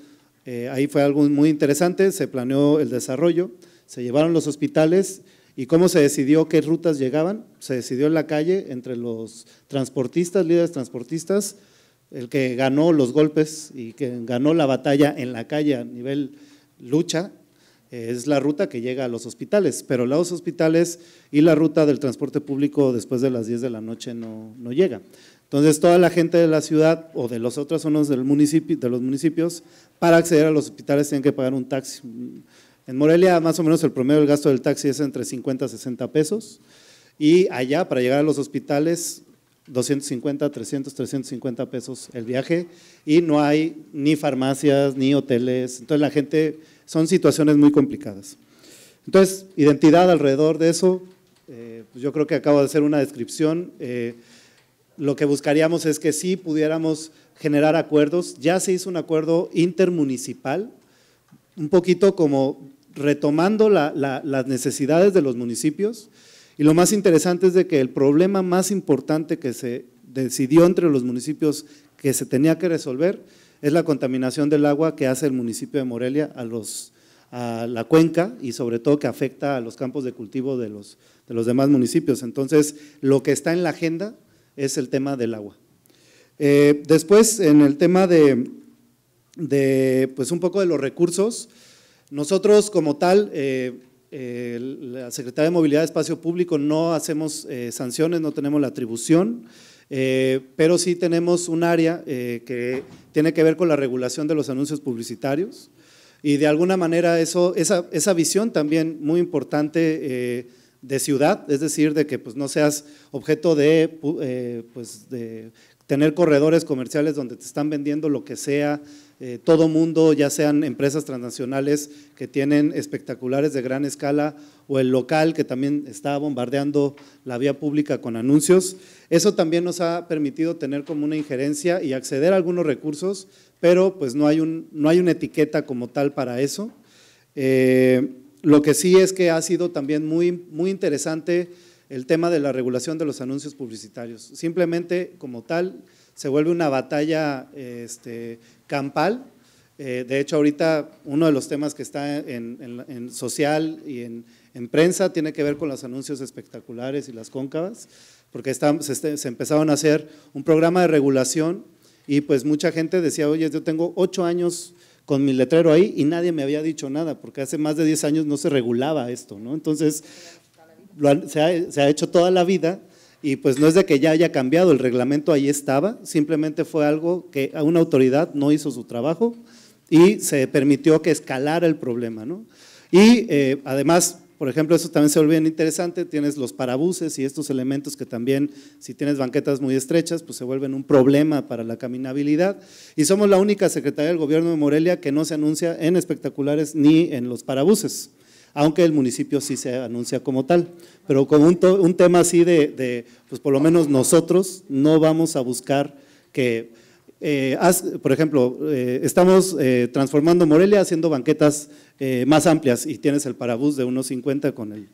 eh, ahí fue algo muy interesante, se planeó el desarrollo, se llevaron los hospitales y cómo se decidió qué rutas llegaban, se decidió en la calle entre los transportistas, líderes transportistas, el que ganó los golpes y que ganó la batalla en la calle a nivel lucha eh, es la ruta que llega a los hospitales, pero los hospitales y la ruta del transporte público después de las 10 de la noche no, no llega. Entonces toda la gente de la ciudad o de las otras zonas del municipio, de los municipios para acceder a los hospitales tienen que pagar un taxi. En Morelia más o menos el promedio del gasto del taxi es entre 50 y 60 pesos y allá para llegar a los hospitales 250, 300, 350 pesos el viaje y no hay ni farmacias ni hoteles. Entonces la gente son situaciones muy complicadas. Entonces, identidad alrededor de eso, eh, pues yo creo que acabo de hacer una descripción. Eh, lo que buscaríamos es que sí pudiéramos generar acuerdos. Ya se hizo un acuerdo intermunicipal, un poquito como retomando las necesidades de los municipios. Y lo más interesante es de que el problema más importante que se decidió entre los municipios que se tenía que resolver es la contaminación del agua que hace el municipio de Morelia a, los, a la cuenca y sobre todo que afecta a los campos de cultivo de los, de los demás municipios. Entonces, lo que está en la agenda es el tema del agua. Eh, después, en el tema de, pues un poco de los recursos, nosotros como tal, eh, eh, la Secretaría de Movilidad y Espacio Público no hacemos sanciones, no tenemos la atribución, eh, pero sí tenemos un área eh, que tiene que ver con la regulación de los anuncios publicitarios y de alguna manera eso, esa, esa visión también muy importante eh, de ciudad, es decir, de que pues, no seas objeto de, eh, pues, de tener corredores comerciales donde te están vendiendo lo que sea, eh, todo mundo, ya sean empresas transnacionales que tienen espectaculares de gran escala o el local que también está bombardeando la vía pública con anuncios. Eso también nos ha permitido tener como una injerencia y acceder a algunos recursos, pero pues no hay, un, no hay una etiqueta como tal para eso. Eh, lo que sí es que ha sido también muy, muy interesante el tema de la regulación de los anuncios publicitarios. Simplemente como tal se vuelve una batalla este, campal. Eh, de hecho, ahorita uno de los temas que está en, social y en, prensa tiene que ver con los anuncios espectaculares y las cóncavas, porque se, se empezaron a hacer un programa de regulación y pues mucha gente decía, oye, yo tengo ocho años con mi letrero ahí y nadie me había dicho nada, porque hace más de 10 años no se regulaba esto, ¿no? Entonces, se, ha, hecho toda la vida y pues no es de que ya haya cambiado, el reglamento ahí estaba, simplemente fue algo que a una autoridad no hizo su trabajo y se permitió que escalara el problema, ¿no? Y eh, además por ejemplo, eso también se vuelve interesante, tienes los parabuses y estos elementos que también, si tienes banquetas muy estrechas, pues se vuelven un problema para la caminabilidad. Y somos la única secretaria del gobierno de Morelia que no se anuncia en espectaculares ni en los parabuses aunque el municipio sí se anuncia como tal. Pero con un, tema así de, pues por lo menos nosotros no vamos a buscar que eh, por ejemplo, eh, estamos eh, transformando Morelia haciendo banquetas más amplias y tienes el parabús de 1,50 con el...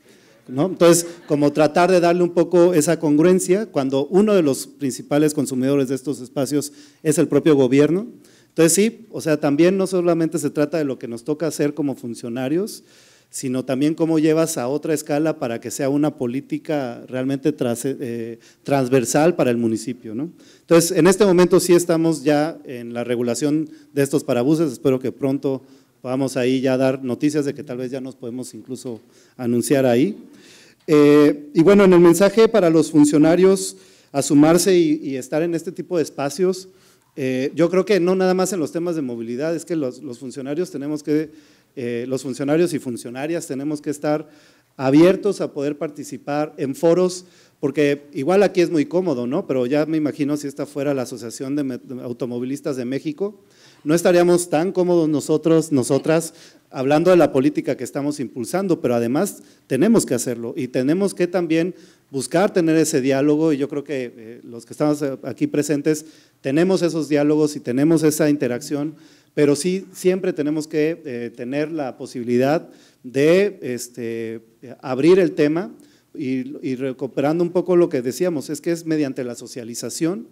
Entonces, como tratar de darle un poco esa congruencia cuando uno de los principales consumidores de estos espacios es el propio gobierno. Entonces sí, o sea, también no solamente se trata de lo que nos toca hacer como funcionarios, sino también cómo llevas a otra escala para que sea una política realmente eh, transversal para el municipio. Entonces, en este momento sí estamos ya en la regulación de estos parabuses, espero que pronto podamos ahí ya dar noticias de que tal vez ya nos podemos incluso anunciar ahí. Eh, y bueno, en el mensaje para los funcionarios a sumarse y, estar en este tipo de espacios, eh, yo creo que no nada más en los temas de movilidad, es que los funcionarios tenemos que eh, los funcionarios y funcionarias tenemos que estar abiertos a poder participar en foros, porque igual aquí es muy cómodo, ¿no? Pero ya me imagino si esta fuera la Asociación de Automovilistas de México, no estaríamos tan cómodos nosotros, nosotras, hablando de la política que estamos impulsando, pero además tenemos que hacerlo y tenemos que también buscar tener ese diálogo y yo creo que eh, los que estamos aquí presentes tenemos esos diálogos y tenemos esa interacción pero sí siempre tenemos que eh, tener la posibilidad de este, abrir el tema y, recuperando un poco lo que decíamos, es que es mediante la socialización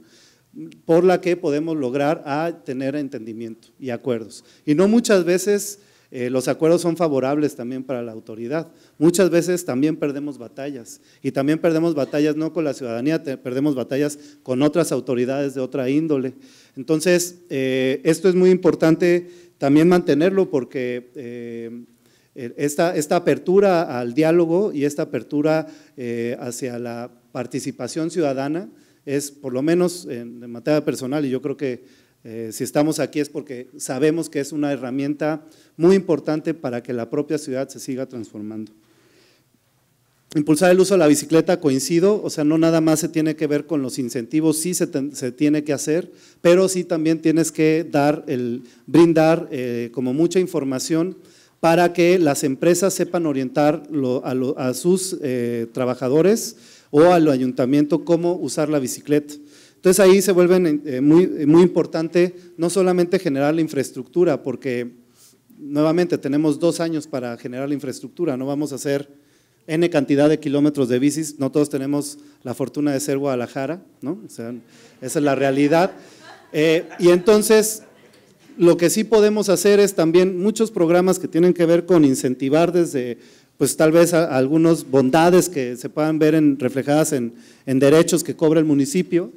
por la que podemos lograr tener entendimiento y acuerdos. Y no muchas veces eh, los acuerdos son favorables también para la autoridad. Muchas veces también perdemos batallas y también perdemos batallas no con la ciudadanía, perdemos batallas con otras autoridades de otra índole. Entonces, eh, esto es muy importante también mantenerlo porque... Eh, esta, apertura al diálogo y esta apertura hacia la participación ciudadana es, por lo menos en materia personal, y yo creo que eh, si estamos aquí es porque sabemos que es una herramienta muy importante para que la propia ciudad se siga transformando. Impulsar el uso de la bicicleta, coincido, o sea, no nada más se tiene que ver con los incentivos, sí se, tiene que hacer, pero sí también tienes que dar el, brindar eh, como mucha información para que las empresas sepan orientar a, sus eh, trabajadores o al ayuntamiento cómo usar la bicicleta. Entonces ahí se vuelve eh, eh, eh, muy, importante no solamente generar la infraestructura, porque nuevamente tenemos dos años para generar la infraestructura, no vamos a hacer N cantidad de kilómetros de bicis, no todos tenemos la fortuna de ser Guadalajara, ¿no? esa es la realidad. y entonces, lo que sí podemos hacer es también muchos programas que tienen que ver con incentivar desde, pues tal vez algunas bondades que se puedan ver reflejadas en derechos que cobra el municipio,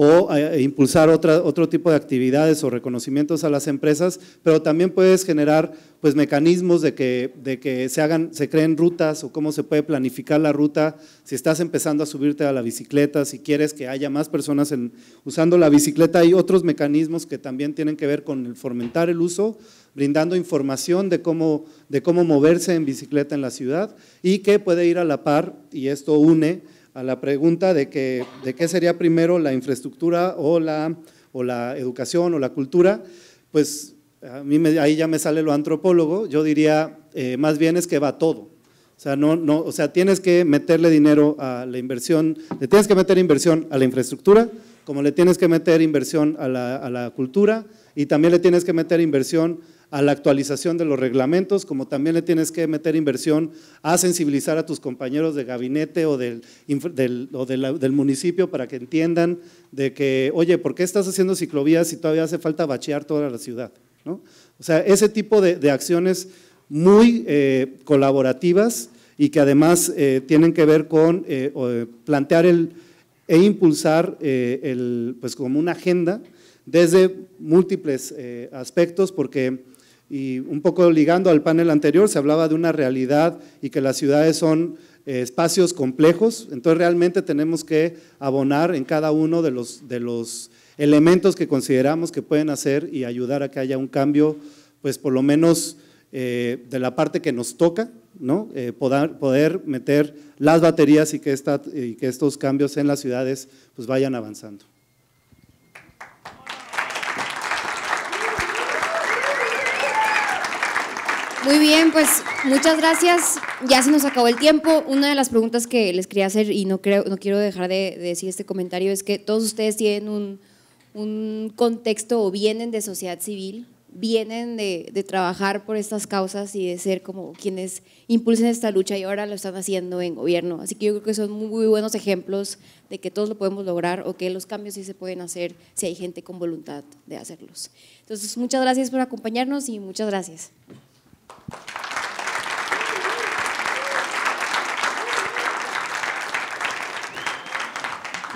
o eh, e impulsar otro tipo de actividades o reconocimientos a las empresas, pero también puedes generar pues, mecanismos de que, de que se, hagan, se creen rutas o cómo se puede planificar la ruta, si estás empezando a subirte a la bicicleta, si quieres que haya más personas en, usando la bicicleta, hay otros mecanismos que también tienen que ver con el fomentar el uso, brindando información de cómo, de cómo moverse en bicicleta en la ciudad y que puede ir a la par, y esto une a la pregunta de, de qué sería primero la infraestructura o la, o la educación o la cultura, pues a mí ahí ya me sale lo antropólogo, yo diría eh, más bien es que va todo. O sea, no, no, o sea, tienes que meterle dinero a la inversión, le tienes que meter inversión a la infraestructura, como le tienes que meter inversión a la, a la cultura y también le tienes que meter inversión a la actualización de los reglamentos, como también le tienes que meter inversión a sensibilizar a tus compañeros de gabinete o del, municipio para que entiendan de que, oye, ¿por qué estás haciendo ciclovías si todavía hace falta bachear toda la ciudad? O sea, ese tipo de, acciones muy eh, colaborativas y que además eh, tienen que ver con eh, plantear el, e impulsar el, pues como una agenda desde múltiples aspectos, porque y un poco ligando al panel anterior, se hablaba de una realidad y que las ciudades son eh, espacios complejos, entonces realmente tenemos que abonar en cada uno de los, de los elementos que consideramos que pueden hacer y ayudar a que haya un cambio, pues por lo menos eh, de la parte que nos toca, ¿no? Eh, poder, poder, meter las baterías y que, esta, y que estos cambios en las ciudades pues vayan avanzando. Muy bien, pues muchas gracias. Ya se nos acabó el tiempo. Una de las preguntas que les quería hacer, y no, quiero dejar de, decir este comentario, es que todos ustedes tienen un, contexto o vienen de sociedad civil, vienen de, trabajar por estas causas y de ser como quienes impulsen esta lucha y ahora lo están haciendo en gobierno. Así que yo creo que son muy buenos ejemplos de que todos lo podemos lograr o que los cambios sí se pueden hacer si hay gente con voluntad de hacerlos. Entonces, muchas gracias por acompañarnos y muchas gracias.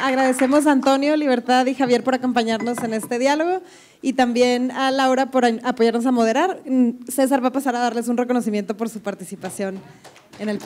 Agradecemos a Antonio, Libertad y Javier por acompañarnos en este diálogo y también a Laura por apoyarnos a moderar. Mm, César va a pasar a darles un reconocimiento por su participación en el